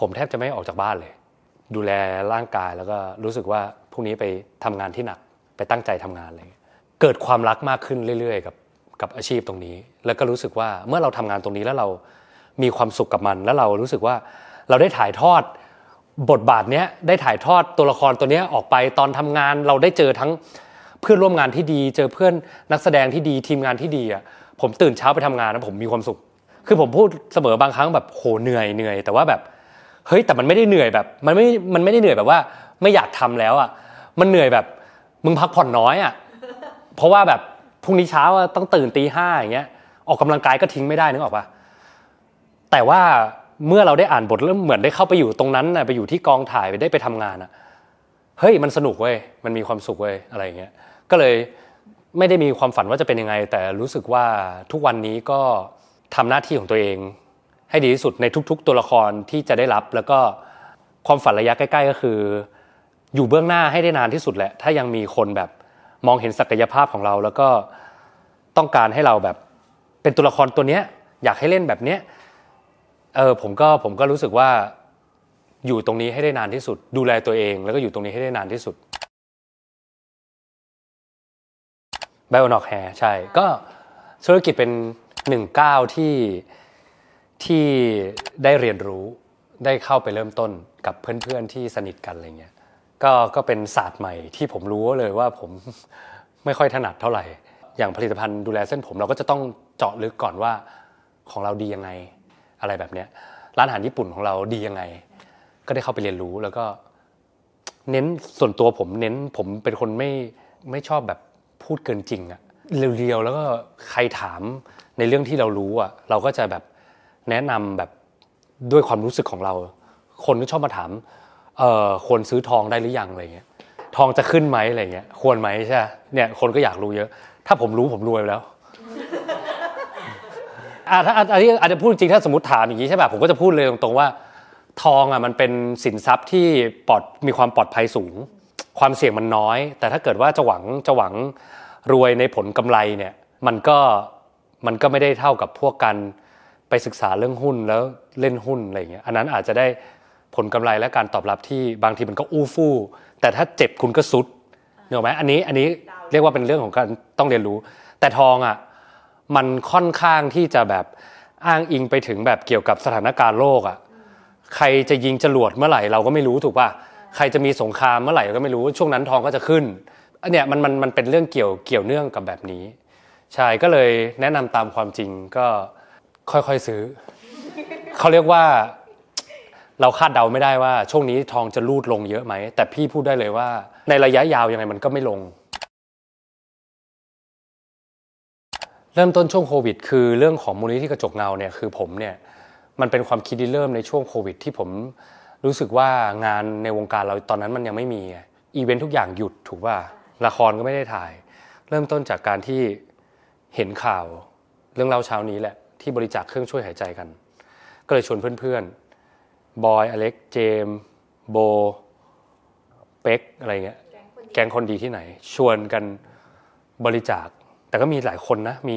ผมแทบจะไม่ออกจากบ้านเลย ดูแลร่างกายแล้วก็รู้สึกว่าพรุ่งนี้ไปทำงานที่หนักไปตั้งใจทำงานเลยเกิดความรักมากขึ้นเรื่อยๆกับกับอาชีพตรงนี้ แล้วก็รู้สึกว่าเมื่อเราทำงานตรงนี้แล้วเรามีความสุขกับมัน แล้วเรารู้สึกว่าเราได้ถ่ายทอดบทบาทเนี้ยได้ถ่ายทอดตัวละครตัวเนี้ยออกไปตอนทำงาน เราได้เจอทั้งเพื่อนร่วมงานที่ดี เจอเพื่อนนักแสดงที่ดีทีมงานที่ดีอ่ะผมตื่นเช้าไปทำงานแล้วผมมีความสุข คือผมพูดเสมอบางครั้งแบบโหเหนื่อยเหนื่อย แต่ว่าแบบ เฮ้ย แต่มันไม่ได้เหนื่อยแบบ มันไม่ มันไม่ได้เหนื่อยแบบว่าไม่อยากทำแล้วอ่ะ มันเหนื่อยแบบ มึงพักผ่อนน้อยอ่ะ เพราะว่าแบบพรุ่งนี้เช้าต้องตื่นตีห้าอย่างเงี้ยออกกำลังกายก็ทิ้งไม่ได้นึกออกปะแต่ว่าเมื่อเราได้อ่านบทแล้วเหมือนได้เข้าไปอยู่ตรงนั้นนะไปอยู่ที่กองถ่ายไปได้ไปทำงานอ่ะ เฮ้ยมันสนุกเว้ยมันมีความสุขเว้ยอะไรอย่างเงี้ย ก็เลยไม่ได้มีความฝันว่าจะเป็นยังไง แต่รู้สึกว่าทุกวันนี้ก็ทำหน้าที่ของตัวเอง ให้ดีที่สุดในทุก ๆ ตัวละครที่จะได้รับ แล้วก็ความฝันระยะใกล้ ๆ ก็คือ อยู่เบื้องหน้าให้ได้นานที่สุดแหละ ถ้ายังมีคนแบบมองเห็นศักยภาพของเรา แล้วก็ต้องการให้เราแบบเป็นตัวละครตัวเนี้ยอยากให้เล่นแบบเนี้ยเออผมก็ผมก็รู้สึกว่าอยู่ตรงนี้ให้ได้นานที่สุดดูแลตัวเอง แล้วก็อยู่ตรงนี้ให้ได้นานที่สุดบโอนอกแฮ ใช่ ก็ธุรกิจเป็นหนึ่งก้าที่ที่ได้เรียนรู้ได้เข้าไปเริ่มต้นกับเพื่อนๆที่สนิทกันอะไรเงี้ย ก็ก็เป็นศาสตร์ใหม่ที่ผมรู้เลยว่าผมไม่ค่อยถนัดเท่าไหร่ อย่างผลิตภัณฑ์ดูแลเส้นผมเราก็จะต้องเจาะลึกก่อนว่า ของเราดียังไงอะไรแบบเนี้ย ร้านอาหารญี่ปุ่นของเราดียังไง ก็ได้เข้าไปเรียนรู้ แล้วก็เน้นส่วนตัวผม เน้นผมเป็นคนไม่ไม่ชอบแบบพูดเกินจริงอะเรียวๆแล้วก็ใครถามในเรื่องที่เรารู้อะเราก็จะแบบแนะนำแบบด้วยความรู้สึกของเรา คนที่ชอบมาถามเอ่อควรซื้อทองได้หรือยังอะไรเงี้ยทองจะขึ้นไหมอะไรเงี้ยควรไหมใช่เนี่ย คนก็อยากรู้เยอะ ถ้าผมรู้ผมรวยแล้วอ่าถ้าอันนี้อาจจะพูดจริงถ้าสมมติถามอย่างนี้ใช่ป่ะผมก็จะพูดเลยตรงๆว่าทองอ่ะมันเป็นสินทรัพย์ที่ปลอดมีความปลอดภัยสูงความเสี่ยงมันน้อย แต่ถ้าเกิดว่าจะหวังจะหวังรวยในผลกำไรเนี่ยมันก็มันก็ไม่ได้เท่ากับพวกกันไปศึกษาเรื่องหุ้นแล้วเล่นหุ้นอะไรเงี้ยอันนั้นอาจจะได้ผลกำไรและการตอบรับที่บางทีมันก็อู้ฟู่แต่ถ้าเจ็บคุณก็สุดเหนือไหมอันนี้อันนี้เรียกว่าเป็นเรื่องของการต้องเรียนรู้ แต่ทองอ่ะมันค่อนข้างที่จะแบบอ้างอิงไปถึงแบบเกี่ยวกับสถานการณ์โลกอ่ะใครจะยิงจรวดเมื่อไหร่เราก็ไม่รู้ถูกป่ะใครจะมีสงครามเมื่อไหร่ก็ไม่รู้ ช่วงนั้นทองก็จะขึ้นอันเนี้ยมันมันมันเป็นเรื่องเกี่ยวเกี่ยวเนื่องกับแบบนี้ใช่ก็เลยแนะนำตามความจริงก็ค่อยๆซื้อเขาเรียกว่าเราคาดเดาไม่ได้ว่า ช่วงนี้ทองจะรูดลงเยอะไหมแต่พี่พูดได้เลยว่า ในระยะยาวยังไงมันก็ไม่ลง เริ่มต้นช่วงโควิด คือเรื่องของมูลนิธิกระจกเงาเนี่ยคือผมเนี่ยมันเป็นความคิดที่เริ่มในช่วงโควิดที่ผมรู้สึกว่างานในวงการเราตอนนั้นมันยังไม่มีอีเวนท์ทุกอย่างหยุดถูกป่ะละครก็ไม่ได้ถ่าย เริ่มต้นจากการที่เห็นข่าวเรื่องเล่าเช้านี้แหละที่บริจาคเครื่องช่วยหายใจกัน ก็เลยชวนเพื่อนๆบอยอเล็กเจมโบเป็กอะไรเงี้ยแกงคนดีที่ไหน ชวนกันบริจาค แต่ก็มีหลายคนนะ มี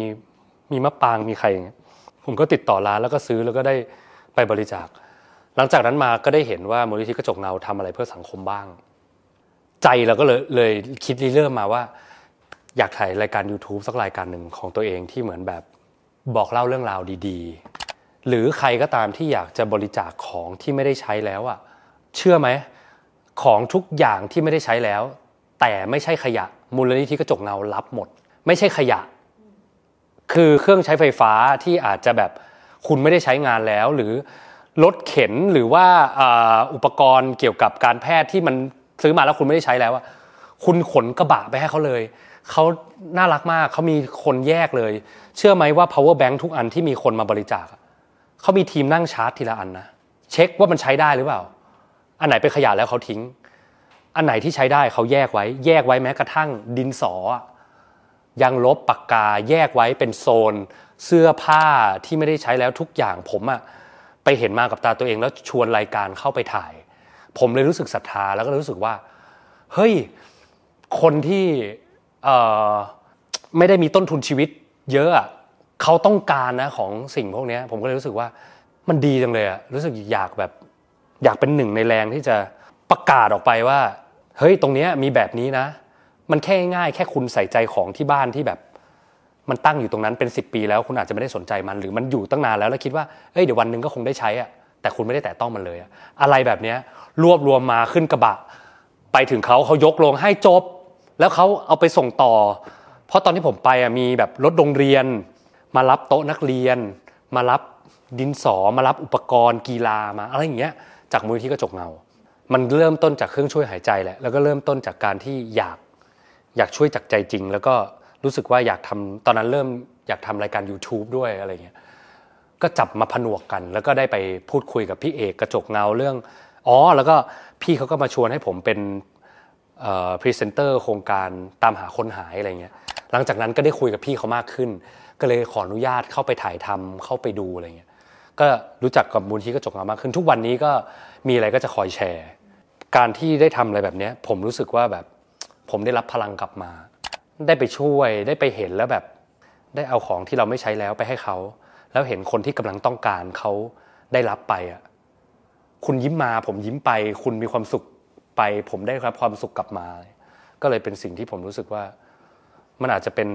มีมะปางมีใครอย่างเงี้ยผมก็ติดต่อร้านแล้วก็ซื้อแล้วก็ได้ไปบริจาคหลังจากนั้นมาก็ได้เห็นว่ามูลนิธิกระจกเงาทำอะไรเพื่อสังคมบ้าง ใจเราก็เลยเลยคิดเริ่มมาว่า อยากถ่ายรายการ YouTube สักรายการหนึ่งของตัวเองที่เหมือนแบบบอกเล่าเรื่องราวดี ๆ หรือใครก็ตามที่อยากจะบริจาคของที่ไม่ได้ใช้แล้วอะเชื่อไหมของทุกอย่างที่ไม่ได้ใช้แล้ว แต่ไม่ใช่ขยะมูลนิธิกระจกเงารับหมด ไม่ใช่ขยะ คือเครื่องใช้ไฟฟ้าที่อาจจะแบบคุณไม่ได้ใช้งานแล้วหรือรถเข็นหรือว่าอุปกรณ์เกี่ยวกับการแพทย์ที่มันซื้อมาแล้วคุณไม่ได้ใช้แล้วคุณขนกระบะไปให้เขาเลยเขาน่ารักมากเขามีคนแยกเลย เชื่อไหมว่า power bank ทุกอันที่มีคนมาบริจาคเขามีทีมนั่งชาร์จทีละอันนะเช็คว่ามันใช้ได้หรือเปล่า อันไหนเป็นขยะแล้วเขาทิ้ง อันไหนที่ใช้ได้เขาแยกไว้ แยกไว้แม้กระทั่ง ดินสอยังลบปากกาแยกไว้เป็นโซน เสื้อผ้าที่ไม่ได้ใช้แล้วทุกอย่างผมอะ่ะไปเห็นมากับตาตัวเองแล้วชวนรายการเข้าไปถ่าย ผมเลยรู้สึกศรัทธาแล้วก็รู้สึกว่าเฮ้ย คนที่ไม่ได้มีต้นทุนชีวิต เยอะเขาต้องการนะของสิ่งพวกนี้ผมก็เลยรู้สึกว่ามันดีจังเลยอะรู้สึกอยากแบบ อยากเป็นหนึ่งในแรงที่จะประกาศออกไปว่าเฮ้ยตรงนี้มีแบบนี้นะ มันแค่ง่ายแค่คุณใส่ใจของที่บ้านที่แบบมันตั้งอยู่ตรงนั้นเป็น 10 ปีแล้วคุณอาจจะไม่ได้สนใจมันหรือมันอยู่ตั้งนานแล้ว แล้วคิดว่าเอ้ยเดี๋ยววันหนึ่งก็คงได้ใช้อะ แต่คุณไม่ได้แตะต้องมันเลยอะอะไรแบบนี้รวบรวมมาขึ้นกระบะ ไปถึงเขาเขายกลงให้จบ แล้วเขาเอาไปส่งต่อ เพราะตอนที่ผมไปอะมีแบบรถโรงเรียน มารับโต๊ะนักเรียน มารับดินสอ มารับอุปกรณ์ กีฬามา อะไรอย่างเงี้ย จากมูลที่กระจกเงา มันเริ่มต้นจากเครื่องช่วยหายใจแหละแล้วก็เริ่มต้นจากการที่อยาก อยากช่วยจากใจจริงแล้วก็รู้สึกว่าอยากทำตอนนั้นเริ่ม อยากทำรายการ YouTube ด้วยอะไรเงี้ยก็จับมาผนวกกัน แล้วก็ได้ไปพูดคุยกับพี่เอกกระจกเงาเรื่องอ๋อแล้วก็พี่เขาก็มาชวนให้ผมเป็นพรีเซนเตอร์โครงการตามหาคนหายอะไรเงี้ยหลังจากนั้นก็ได้คุยกับพี่เขามากขึ้น ก็เลยขออนุญาตเข้าไปถ่ายทำเข้าไปดูอะไรเงี้ยก็รู้จักกับมูลที่กระจกเงามากขึ้นทุกวันนี้ก็มีอะไรก็จะคอยแชร์ การที่ได้ทำอะไรแบบนี้ผมรู้สึกว่าแบบผมได้รับพลังกลับมาได้ไปช่วยได้ไปเห็นแล้วแบบ ได้เอาของที่เราไม่ใช้แล้วไปให้เขาแล้วเห็นคนที่กำลังต้องการเขาได้รับไปอ่ะคุณยิ้มมา ผมยิ้มไป คุณมีความสุขไป ผมได้ครับ ความสุขกลับมา ก็เลยเป็นสิ่งที่ผมรู้สึกว่า มันอาจจะเป็น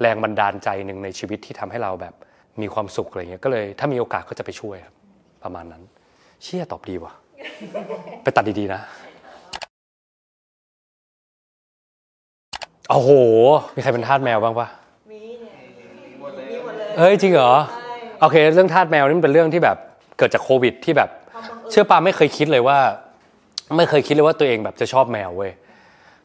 แรงบันดาลใจหนึ่งในชีวิตที่ทำให้เราแบบ มีความสุขอะไรเงี้ยก็เลยถ้ามีโอกาสก็จะไปช่วยครับประมาณนั้น เชี่ยตอบดีว่ะ ไปตัดดีๆนะโอ้โห มีใครเป็นทาสแมวบ้างปะมีเนี่ย มีหมดเลยเฮ้ย จริงเหรอโอเค เรื่องทาสแมวนี่เป็นเรื่องที่แบบเกิดจากโควิดที่แบบ เชื่อปาไม่เคยคิดเลยว่า ไม่เคยคิดเลยว่าตัวเองแบบจะชอบแมวเว้ย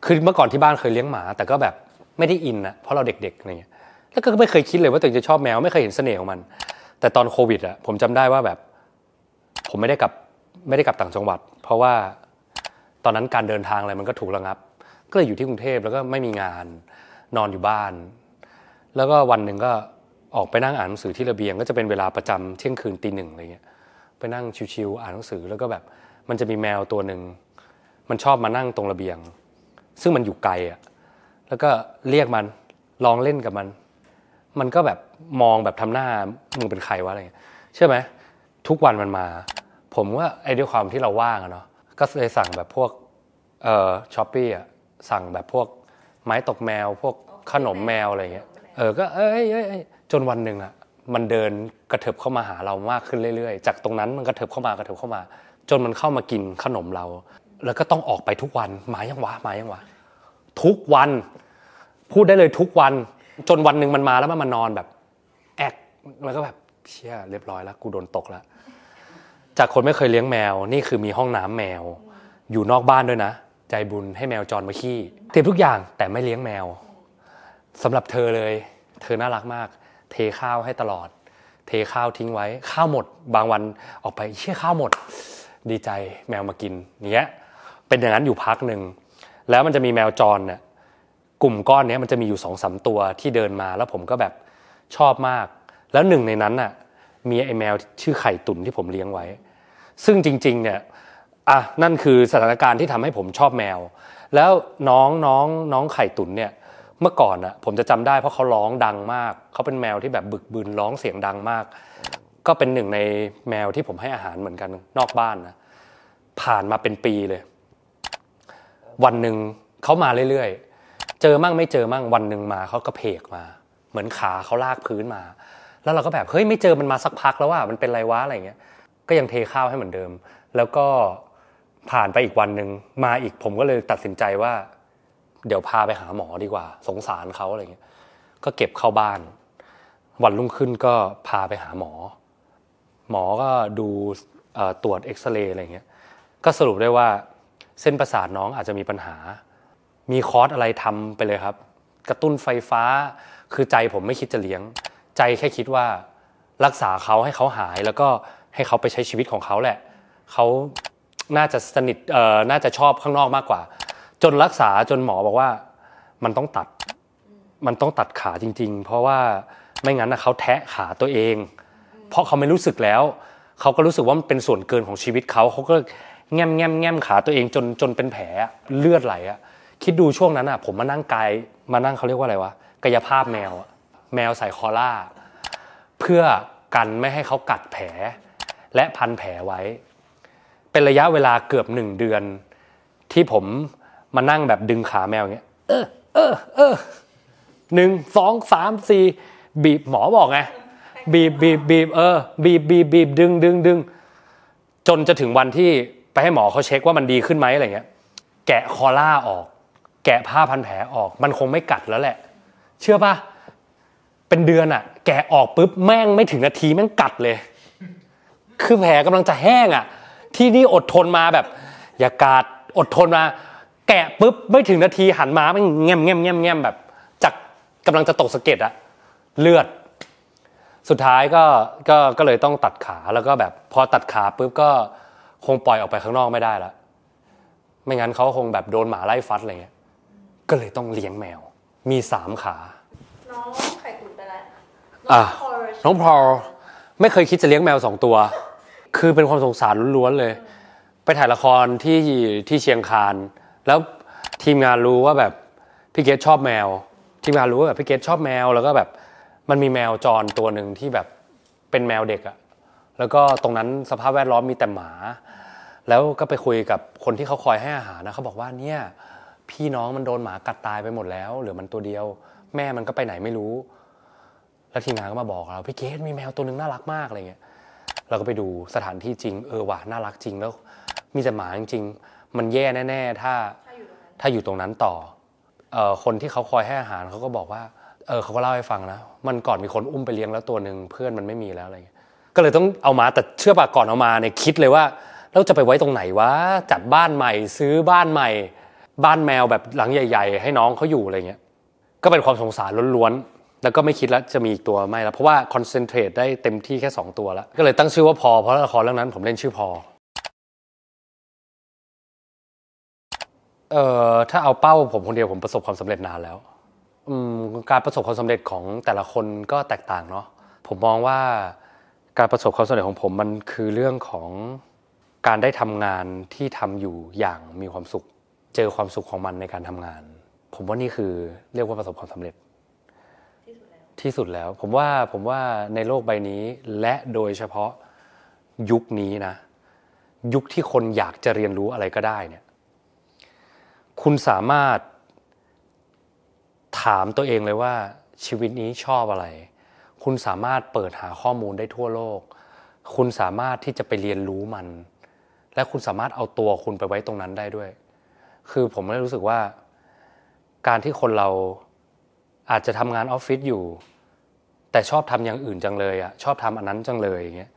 คือเมื่อก่อนที่บ้านเคยเลี้ยงหมา แต่ก็แบบไม่ได้อินนะเพราะเราเด็ก ๆ อะไรเงี้ย แล้วก็ไม่เคยคิดเลยว่าตัวเองจะชอบแมว ไม่เคยเห็นเสน่ห์ของมัน แต่ตอนโควิดอะผมจำได้ว่าแบบ ผมไม่ได้กลับไม่ได้กลับต่างจังหวัดเพราะว่าตอนนั้นการเดินทางอะไรมันก็ถูกระงับก็เลยอยู่ที่กรุงเทพแล้วก็ไม่มีงานนอนอยู่บ้าน แล้วก็วันหนึ่งก็ออกไปนั่งอ่านหนังสือที่ระเบียงก็จะเป็นเวลาประจำเที่ยงคืนตีหนึ่งอะไรเงี้ยไปนั่งชิวๆอ่านหนังสือแล้วก็แบบมันจะมีแมวตัวหนึ่งมันชอบมานั่งตรงระเบียง ซึ่งมันอยู่ไกลอะแล้วก็เรียกมันลองเล่นกับมัน มันก็แบบมองแบบทำหน้ามึงเป็นใครวะอะไรเงี้ยเชื่อไหมทุกวันมันมา ผมว่าไอ้ด้วยความที่เราว่างอะเนาะก็เลยสั่งแบบพวกเอ่อช้อปปี้อะสั่งแบบพวก ไม้ตกแมว พวกขนมแมวอะไรเงี้ยเออก็เอ้ยเอ้ยจนวันหนึ่งอ่ะมันเดินกระเถิบเข้ามาหาเรามากขึ้นเรื่อยๆจากตรงนั้นมันกระเถิบเข้ามากระเถิบเข้ามาจนมันเข้ามากินขนมเรา แล้วก็ต้องออกไปทุกวันหมายังวะหมายังวะทุกวันพูดได้เลยทุกวัน จนวันหนึ่งมันมาแล้วมันมานอนแบบแอกแล้วก็แบบเชี่ยเรียบร้อยแล้วกูโดนตกแล้ว จากคนไม่เคยเลี้ยงแมวนี่คือมีห้องน้ำแมว อยู่นอกบ้านด้วยนะใจบุญให้แมวจรมาขี้เททุกอย่างแต่ไม่เลี้ยงแมว สำหรับเธอเลย เธอน่ารักมาก เทข้าวให้ตลอด เทข้าวทิ้งไว้ ข้าวหมด บางวันออกไปเชี่ยข้าวหมด ดีใจแมวมากินเนี้ยเป็นอย่างนั้นอยู่พักหนึ่งแล้วมันจะมีแมวจรเนี่ยกลุ่มก้อนเนี้ยมันจะมีอยู่สองสาตัวที่เดินมาแล้วผมก็แบบชอบมาก แล้วหนึ่งในนั้นน่ะมีไอแมวชื่อไข่ตุ่นที่ผมเลี้ยงไว้ ซึ่งจริง ๆเนี่ยอ่ะนั่นคือสถานการณ์ที่ทำให้ผมชอบแมว แล้วน้องน้องน้องไข่ตุ๋นเนี่ย เมื่อก่อนอะผมจะจำได้เพราะเขาร้องดังมากเขาเป็นแมวที่แบบบึกบืนร้องเสียงดังมาก ก็เป็นหนึ่งในแมวที่ผมให้อาหารเหมือนกันนอกบ้านนะ ผ่านมาเป็นปีเลย วันหนึ่งเขามาเรื่อยๆเจอมั่งไม่เจอมั่งวันหนึ่งมาเขาก็เพกมา เหมือนขาเขาลากพื้นมา แล้วเราก็แบบเฮ้ยไม่เจอมันมาสักพักแล้วว่ามันเป็นไรวะอะไรเงี้ยก็ยังเทข้าวให้เหมือนเดิม แล้วก็ผ่านไปอีกวันหนึ่งมาอีกผมก็เลยตัดสินใจว่า เดี๋ยวพาไปหาหมอดีกว่า สงสารเขาอะไรเงี้ยก็เก็บเข้าบ้าน วันรุ่งขึ้นก็พาไปหาหมอ หมอก็ดูตรวจเอ็กซเรย์อะไรเงี้ย ก็สรุปได้ว่าเส้นประสาทน้องอาจจะมีปัญหา มีคอร์สอะไรทำไปเลยครับ กระตุ้นไฟฟ้าคือใจผมไม่คิดจะเลี้ยง ใจแค่คิดว่ารักษาเขาให้เขาหาย แล้วก็ให้เขาไปใช้ชีวิตของเขาแหละเขาน่าจะสนิทเอ่อน่าจะชอบข้างนอกมากกว่า จนรักษาจนหมอบอกว่ามันต้องตัด มันต้องตัดขาจริง ๆ เพราะว่าไม่งั้นนะเขาแทะขาตัวเอง เพราะเขาไม่รู้สึกแล้วเขาก็รู้สึกว่ามันเป็นส่วนเกินของชีวิตเขาเขาก็แง้มแง้มแง้มขาตัวเองจนจนเป็นแผลเลือดไหลอะคิดดูช่วงนั้นอะผมมานั่งกายมานั่งเขาเรียกว่าอะไรวะกายภาพแมวแมวใส่คอล่า เพื่อกันไม่ให้เขากัดแผล และพันแผลไว้เป็นระยะเวลาเกือบหนึ่งเดือน ที่ผมมานั่งแบบดึงขาแมวเงี้ยเออเออเออหนึ่งสองสามสี่บีบหมอบอกไงบีบบีบบีบเออบีบบีบบีบดึงดึงดึงจนจะถึงวันที่ ไปให้หมอเขาเช็คว่ามันดีขึ้นไหมอะไรเงี้ยแกะคอล่าออก แกะผ้าพันแผลออก มันคงไม่กัดแล้วแหละ เชื่อปะเป็นเดือนอะแกะออกปุ๊บแม่งไม่ถึงนาทีแม่งกัดเลย คือแผลกำลังจะแห้ง อ่ะที่นี่อดทนมาแบบอยากาดอดทนมา แกะปุ๊บ ไม่ถึงนาทีหันมาม่นเง่มเง่มเง่มเง่มแบบจากกำลังจะตกสะเก็ดอะเลือด สุดท้ายก็ก็ก็เลยต้องตัดขา แล้วก็แบบพอตัดขาปุ๊บก็คงปล่อยออกไปข้างนอกไม่ได้ละไม่งั้นเขาคงแบบโดนหมาไล่ฟัดอะไรเงี้ยก็เลยต้องเลี้ยงแมว มีสามขาน้องไข่กุ๋นไปแล้วน้องพอลไม่เคยคิดจะเลี้ยงแมวสองตัวคือเป็นความสงสารล้วนๆเลย ไปถ่ายละครที่ที่เชียงคานแล้วทีมงานรู้ว่าแบบพี่เกดชอบแมว ทีมงานรู้ว่าแบบพี่เกดชอบแมว แล้วก็แบบ มันมีแมวจรตัวหนึ่งที่แบบเป็นแมวเด็กอะแล้วก็ตรงนั้นสภาพแวดล้อมมีแต่หมา แล้วก็ไปคุยกับคนที่เขาคอยให้อาหารนะเขาบอกว่าเนี่ยพี่น้องมันโดนหมากัดตายไปหมดแล้วเหลือมันตัวเดียวแม่มันก็ไปไหนไม่รู้ แล้วทีมงานก็มาบอกเราพี่เกดมีแมวตัวหนึ่งน่ารักมากอะไรเงี้ยเราก็ไปดูสถานที่จริง เออว่ะน่ารักจริงแล้ว มีแต่หมาจริง มันแย่แน่ ๆ ถ้าถ้าอยู่ตรงนั้นต่อออคนที่เขาคอยให้อาหารเขาก็บอกว่าเออเขาก็เล่าให้ฟังนะ มันก่อนมีคนอุ้มไปเลี้ยงแล้วตัวหนึ่งเพื่อนมันไม่มีแล้วอะไรเงี้ยก็เลยต้องเอามาแต่เชื่อปากก่อนเอามาเนี่ยคิดเลยว่าเราจะไปไว้ตรงไหนวะจัดบ้านใหม่ซื้อบ้านใหม่ บ้านแมวแบบหลังใหญ่ ๆ ให้น้องเขาอยู่อะไรเงี้ยก็เป็นความสงสารล้วนๆแล้วก็ไม่คิดแล้ว จะมีอีกตัวไม่แล้ว เพราะว่าคอนเซนเทรตได้เต็มที่แค่ 2 ตัวแล้วก็เลยตั้งชื่อว่าพอเพราะละครเรื่องนั้นผมเล่นชื่อพอเอ่อถ้าเอาเป้าผมคนเดียวผมประสบความสำเร็จนานแล้วอืมการประสบความสำเร็จของแต่ละคนก็แตกต่างเนาะผมมองว่าการประสบความสำเร็จของผมมันคือเรื่องของการได้ทำงานที่ทำอยู่อย่างมีความสุขเจอความสุขของมันในการทำงาน ผมว่านี่คือเรียกว่าประสบความสำเร็จที่สุดแล้วผมว่าผมว่าในโลกใบนี้และโดยเฉพาะยุคนี้นะ ยุคที่คนอยากจะเรียนรู้อะไรก็ได้เนี่ยคุณสามารถถามตัวเองเลยว่า ชีวิตนี้ชอบอะไร คุณสามารถเปิดหาข้อมูลได้ทั่วโลก คุณสามารถที่จะไปเรียนรู้มัน และคุณสามารถเอาตัวคุณไปไว้ตรงนั้นได้ด้วย คือผมไลยรู้สึกว่าการที่คนเราอาจจะทำงานออฟฟิศอยู่ แต่ชอบทำอย่างอื่นจังเลยอ่ะชอบทำอันนั้นจังเลยอย่างเงี้ย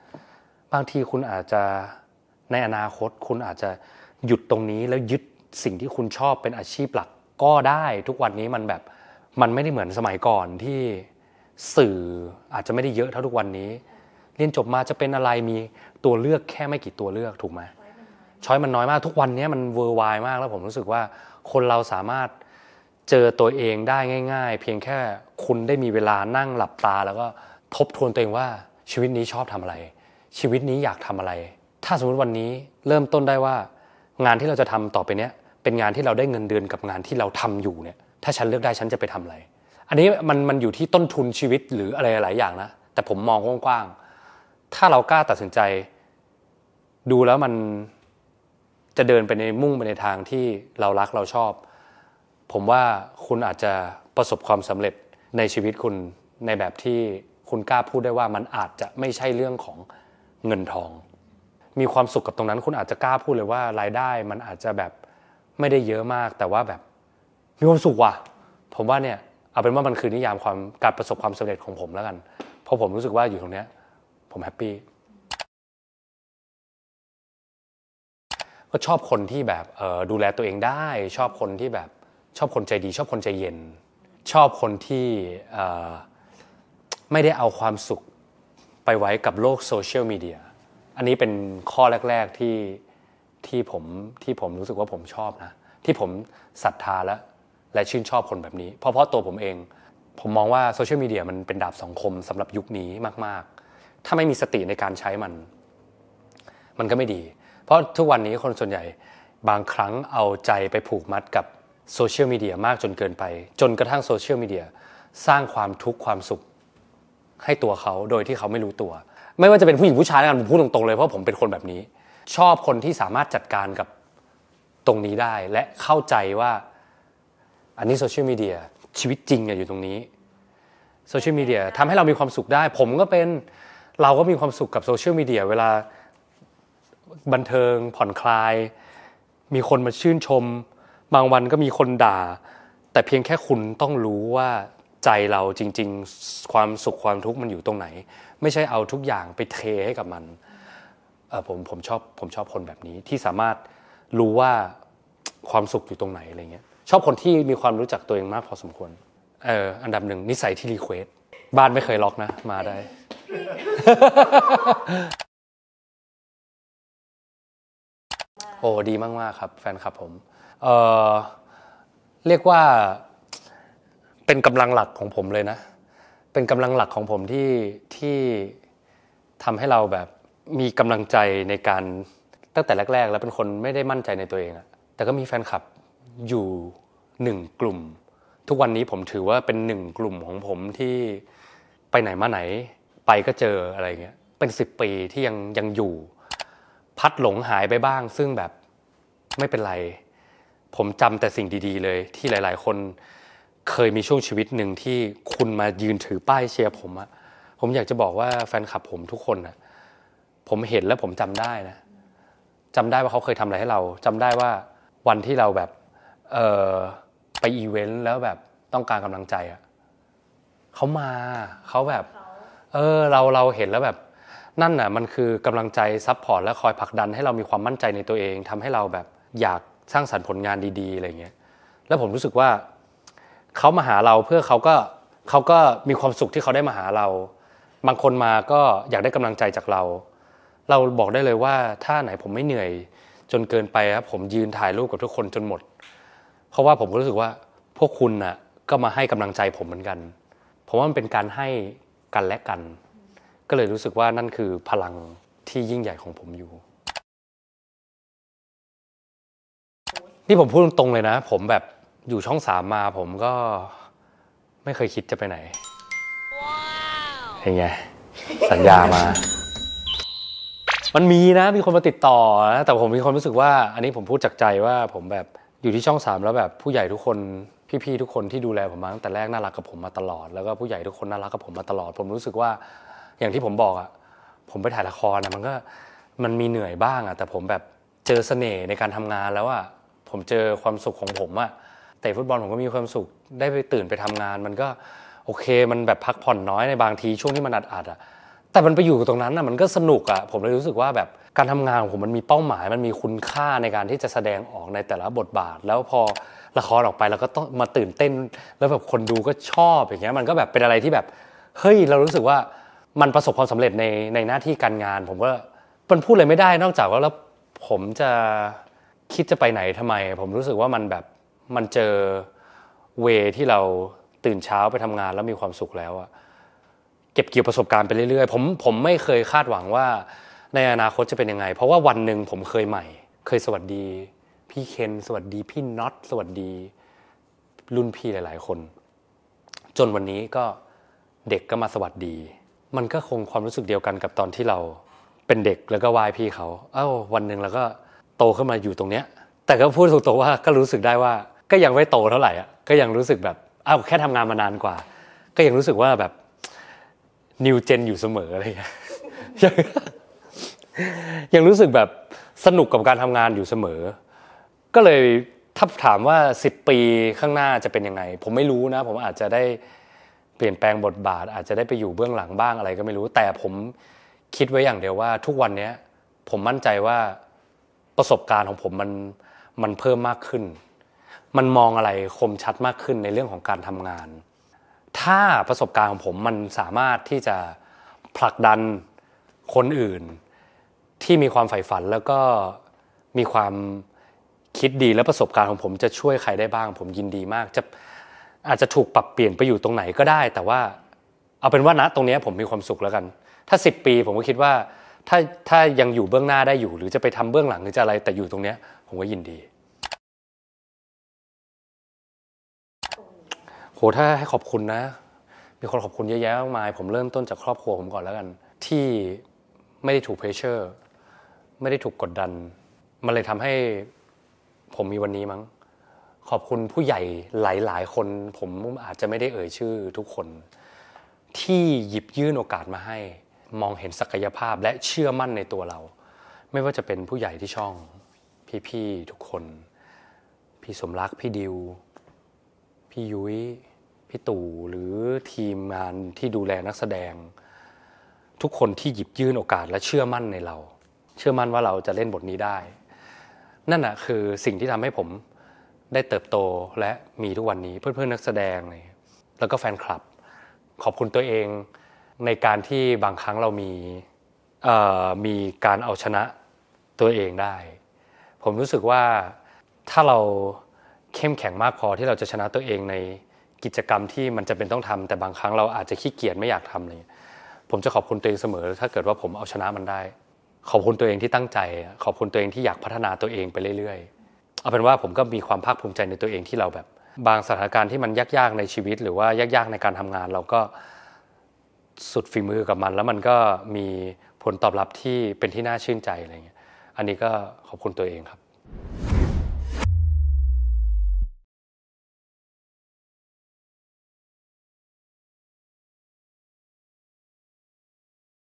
บางทีคุณอาจจะในอนาคตคุณอาจจะหยุดตรงนี้แล้วยึดสิ่งที่คุณชอบเป็นอาชีพหลักก็ได้ทุกวันนี้มันแบบมันไม่ได้เหมือนสมัยก่อนที่สื่ออาจจะไม่ได้เยอะเท่าทุกวันนี้เรียนจบมาจะเป็นอะไรมีตัวเลือกแค่ไม่กี่ตัวเลือกถูกไหมช้อยมันน้อยมากทุกวันนี้มันเวอร์ไวมาก แล้วผมรู้สึกว่าคนเราสามารถเจอตัวเองได้ง่ายๆ เพียงแค่คุณได้มีเวลานั่งหลับตา แล้วก็ทบทวนตัวเองว่าชีวิตนี้ชอบทำอะไร ชีวิตนี้อยากทำอะไร ถ้าสมมติวันนี้เริ่มต้นได้ว่า งานที่เราจะทำต่อไปเนี้ยเป็นงานที่เราได้เงินเดือน กับงานที่เราทำอยู่เนี่ย ถ้าฉันเลือกได้ฉันจะไปทำอะไร อันนี้มันมันอยู่ที่ต้นทุนชีวิตหรืออะไรหลายอย่างนะแต่ผมมองกว้างๆถ้าเรากล้าตัดสินใจดูแล้วมันจะเดินไปในมุ่งไปในทางที่เรารักเราชอบผมว่าคุณอาจจะประสบความสำเร็จในชีวิตคุณในแบบที่คุณกล้าพูดได้ว่ามันอาจจะไม่ใช่เรื่องของเงินทอง มีความสุขกับตรงนั้น คุณอาจจะกล้าพูดเลยว่ารายได้มันอาจจะแบบไม่ได้เยอะมากแต่ว่าแบบมีความสุขว่ะผมว่าเนี่ยเอาเป็นว่ามันคือนิยามความการประสบความสำเร็จของผมแล้วกัน เพราะผมรู้สึกว่าอยู่ตรงเนี้ย ผมแฮปปี้ก็ชอบคนที่แบบดูแลตัวเองได้ชอบคนที่แบบชอบคนใจดี ชอบคนใจเย็นชอบคนที่ไม่ได้เอาความสุขไปไว้กับโลกโซเชียลมีเดียอันนี้เป็นข้อแรกๆที่ที่ผมที่ผมรู้สึกว่าผมชอบนะ ที่ผมศรัทธาและและชื่นชอบคนแบบนี้ เพราะเพราะตัวผมเองผมมองว่าโซเชียลมีเดียมันเป็นดาบสองคมสำหรับยุคนี้มากๆ ถ้าไม่มีสติในการใช้มัน มันก็ไม่ดี เพราะทุกวันนี้คนส่วนใหญ่บางครั้งเอาใจไปผูกมัดกับโซเชียลมีเดียมากจนเกินไป จนกระทั่งโซเชียลมีเดียสร้างความทุกข์ความสุขให้ตัวเขาโดยที่เขาไม่รู้ตัว ไม่ว่าจะเป็นผู้หญิงผู้ชายกันผมพูดตรงๆเลยเพราะผมเป็นคนแบบนี้ ชอบคนที่สามารถจัดการกับตรงนี้ได้ และเข้าใจว่า อันนี้โซเชียลมีเดียชีวิตจริงอยู่ตรงนี้โซเชียลมีเดียทำให้เรามีความสุขได้ผมก็เป็นเราก็มีความสุขกับโซเชียลมีเดียเวลาบันเทิงผ่อนคลาย มีคนมาชื่นชมบางวันก็มีคนด่า แต่เพียงแค่คุณต้องรู้ว่าใจเราจริงๆ ความสุขความทุกข์มันอยู่ตรงไหน ไม่ใช่เอาทุกอย่างไปเทให้กับมันผมผมชอบผมชอบคนแบบนี้ที่สามารถรู้ว่าความสุขอยู่ตรงไหนอะไรเงี้ยชอบคนที่มีความรู้จักตัวเองมาก พอสมควรเอออันดับหนึ่งนิสัยที่รีเควสบ้านไม่เคยล็อกนะ มาได้ โอ้ดีมากๆครับ แฟนคลับผมเเรียกว่าเป็นกำลังหลักของผมเลยนะ เป็นกำลังหลักของผมที่ที่ทำให้เราแบบมีกำลังใจในการตั้งแต่แรก ๆ แล้วเป็นคนไม่ได้มั่นใจในตัวเองอะแต่ก็มีแฟนคลับอยู่หนึ่งกลุ่ม ทุกวันนี้ผมถือว่าเป็นหนึ่งกลุ่มของผมที่ไปไหนมาไหน ไปก็เจออะไรเงี้ย เป็นสิบปีที่ยังยังอยู่พัดหลงหายไปบ้าง ซึ่งแบบไม่เป็นไรผมจำแต่สิ่งดี ๆ เลย ที่หลาย ๆ คนเคยมีช่วงชีวิตหนึ่งที่คุณมายืนถือป้ายเชียร์ผมอะ ผมอยากจะบอกว่าแฟนคลับผมทุกคนอะผมเห็นและผมจำได้นะ จำได้ว่าเขาเคยทำอะไรให้เรา จำได้ว่าวันที่เราแบบ เออไปอีเวนต์แล้วแบบต้องการกำลังใจอะ เขามาเขาแบบ เออ เราเราเห็นแล้วแบบ นั่นน่ะ มันคือกำลังใจซัพพอร์ตและคอยผลักดันให้เรามีความมั่นใจในตัวเองทำให้เราแบบอยากสร้างสรรค์ผลงานดีๆอะไรเงี้ย แล้วผมรู้สึกว่าเขามาหาเราเพื่อเขาก็เขาก็มีความสุขที่เขาได้มาหาเรา บางคนมาก็อยากได้กำลังใจจากเรา เราบอกได้เลยว่าถ้าไหนผมไม่เหนื่อยจนเกินไปครับผมยืนถ่ายรูปกับทุกคนจนหมด เพราะว่าผมรู้สึกว่าพวกคุณนะ่ะก็มาให้กำลังใจผมเหมือนกัน ผมว่ามันเป็นการให้กันและกัน ก็เลยรู้สึกว่านั่นคือพลังที่ยิ่งใหญ่ของผมอยู่นี่ผมพูดตรงๆเลยนะ ผมแบบอยู่ช่องสามมา ผมก็ไม่เคยคิดจะไปไหนเห็นไงสัญญามา มันมีนะ มีคนมาติดต่อนะแต่ผมมีความรู้สึกว่า อันนี้ผมพูดจากใจว่าผมแบบอยู่ที่ช่องสามแล้วแบบผู้ใหญ่ทุกคน พี่ๆทุกคนที่ดูแลผมมาตั้งแต่แรกน่ารักกับผมมาตลอดแล้วก็ผู้ใหญ่ทุกคนน่ารักกับผมมาตลอดผมรู้สึกว่าอย่างที่ผมบอกอะผมไปถ่ายละครนะมันก็มันมีเหนื่อยบ้างอะแต่ผมแบบเจอเสน่ห์ในการทำงานแล้วอ่ะผมเจอความสุขของผมอะเตะฟุตบอลผมก็มีความสุขได้ไปตื่นไปทำงาน มันก็โอเคมันแบบพักผ่อนน้อยในบางทีช่วงที่มันอัดอัดอะแต่มันไปอยู่ตรงนั้นอะมันก็สนุกอะผมเลยรู้สึกว่าแบบการทำงานของผมมันมีเป้าหมาย มันมีคุณค่าในการที่จะแสดงออกในแต่ละบทบาท แล้วพอละครออกไปเราก็ต้องมาตื่นเต้น แล้วแบบคนดูก็ชอบอย่างเงี้ยมันก็แบบเป็นอะไรที่แบบเฮ้ยเรารู้สึกว่ามันประสบความสำเร็จในในหน้าที่การงาน ผมว่ามันพูดเลยไม่ได้ นอกจากว่าแล้วผมจะคิดจะไปไหนทำไม ผมรู้สึกว่ามันแบบ มันเจอเวที่เราตื่นเช้าไปทำงานแล้วมีความสุขแล้วอะเก็บเกี่ยวประสบการณ์ไปเรื่อยๆ ผมผมไม่เคยคาดหวังว่าในอนาคตจะเป็นยังไงเพราะว่าวันหนึ่งผมเคยใหม่ เคยสวัสดี พี่เคนสวัสดี พี่น็อตสวัสดี รุ่นพี่หลาย ๆ คน จนวันนี้ก็เด็กก็มาสวัสดี มันก็คงความรู้สึกเดียวกันกับตอนที่เราเป็นเด็กแล้วก็วายพี่เขา เอา้าวันหนึ่งเราก็โตขึ้นมาอยู่ตรงเนี้ยแต่ก็พูดถูกตัวว่า ก็รู้สึกได้ว่า ก็ยังไม่โตเท่าไหร่อ่ะก็ยังรู้สึกแบบอ้าวแค่ทำงานมานานกว่า ก็ยังรู้สึกว่าแบบนิวเจนอยู่เสมออะไรอย่างเงี้ย ยังรู้สึกแบบสนุกกับการทำงานอยู่เสมอ ก็เลยถ้าถามว่าิบปีข้างหน้าจะเป็นยังไง ผมไม่รู้นะ ผมอาจจะได้เปลี่ยนแปลงบทบาท อาจจะได้ไปอยู่เบื้องหลังบ้างอะไร ก็ไม่รู้ แต่ผมคิดไว้อย่างเดียวว่าทุกวันนี้ผมมั่นใจว่าประสบการณ์ของผมมันมันเพิ่มมากขึ้น มันมองอะไรคมชัดมากขึ้นในเรื่องของการทำงาน ถ้าประสบการณ์ของผมมันสามารถที่จะผลักดันคนอื่น ที่มีความใฝ่ฝันแล้วก็มีความคิดดีและประสบการณ์ของผม จะช่วยใครได้บ้าง ผมยินดีมาก จะอาจจะถูกปรับเปลี่ยนไปอยู่ตรงไหนก็ได้ แต่ว่า เอาเป็นว่าณตรงนี้ ผมมีความสุขแล้วกัน ถ้า10ปีผมก็คิดว่าถ้าถ้ายังอยู่เบื้องหน้าได้อยู่หรือจะไปทำเบื้องหลังหรือจะอะไร แต่อยู่ตรงเนี้ย ผมก็ยินดี โหถ้าให้ขอบคุณนะ มีคนขอบคุณเยอะแยะมากมาย ผมเริ่มต้นจากครอบครัวผมก่อนแล้วกัน ที่ไม่ได้ถูกเพรสเชอร์ ไม่ได้ถูกกดดัน มันเลยทำให้ผมมีวันนี้มั้งขอบคุณผู้ใหญ่หลาย ๆ คน ผมอาจจะไม่ได้เอ่ยชื่อทุกคน ที่หยิบยื่นโอกาสมาให้มองเห็นศักยภาพและเชื่อมั่นในตัวเรา ไม่ว่าจะเป็นผู้ใหญ่ที่ช่อง พี่ๆทุกคนพี่สมรักพี่ดิว พี่ยุ้ยพี่ตู่หรือทีมงานที่ดูแลนักแสดง ทุกคนที่หยิบยื่นโอกาสและเชื่อมั่นในเรา เชื่อมั่นว่าเราจะเล่นบทนี้ได้ นั่นนะคือสิ่งที่ทำให้ผมได้เติบโตและมีทุกวันนี้เพื่อนๆนักแสดงเลยแล้วก็แฟนคลับ ขอบคุณตัวเองในการที่บางครั้งเรามีมีการเอาชนะตัวเองได้ ผมรู้สึกว่าถ้าเราเข้มแข็งมากพอที่เราจะชนะตัวเองในกิจกรรมที่มันจะเป็นต้องทำแต่บางครั้งเราอาจจะขี้เกียจไม่อยากทำเลยผมจะขอบคุณตัวเองเสมอ ถ้าเกิดว่าผมเอาชนะมันได้ ขอบคุณตัวเองที่ตั้งใจ ขอบคุณตัวเองที่อยากพัฒนาตัวเองไปเรื่อยๆเอาเป็นว่าผมก็มีความภาคภูมิใจในตัวเองที่เราแบบ บางสถานการณ์ที่มันยากๆในชีวิต หรือว่ายากๆในการทำงานเราก็สุดฝีมือกับมัน แล้วมันก็มีผลตอบรับที่เป็นที่น่าชื่นใจอะไรเงี้ย อันนี้ก็ขอบคุณตัวเองครับ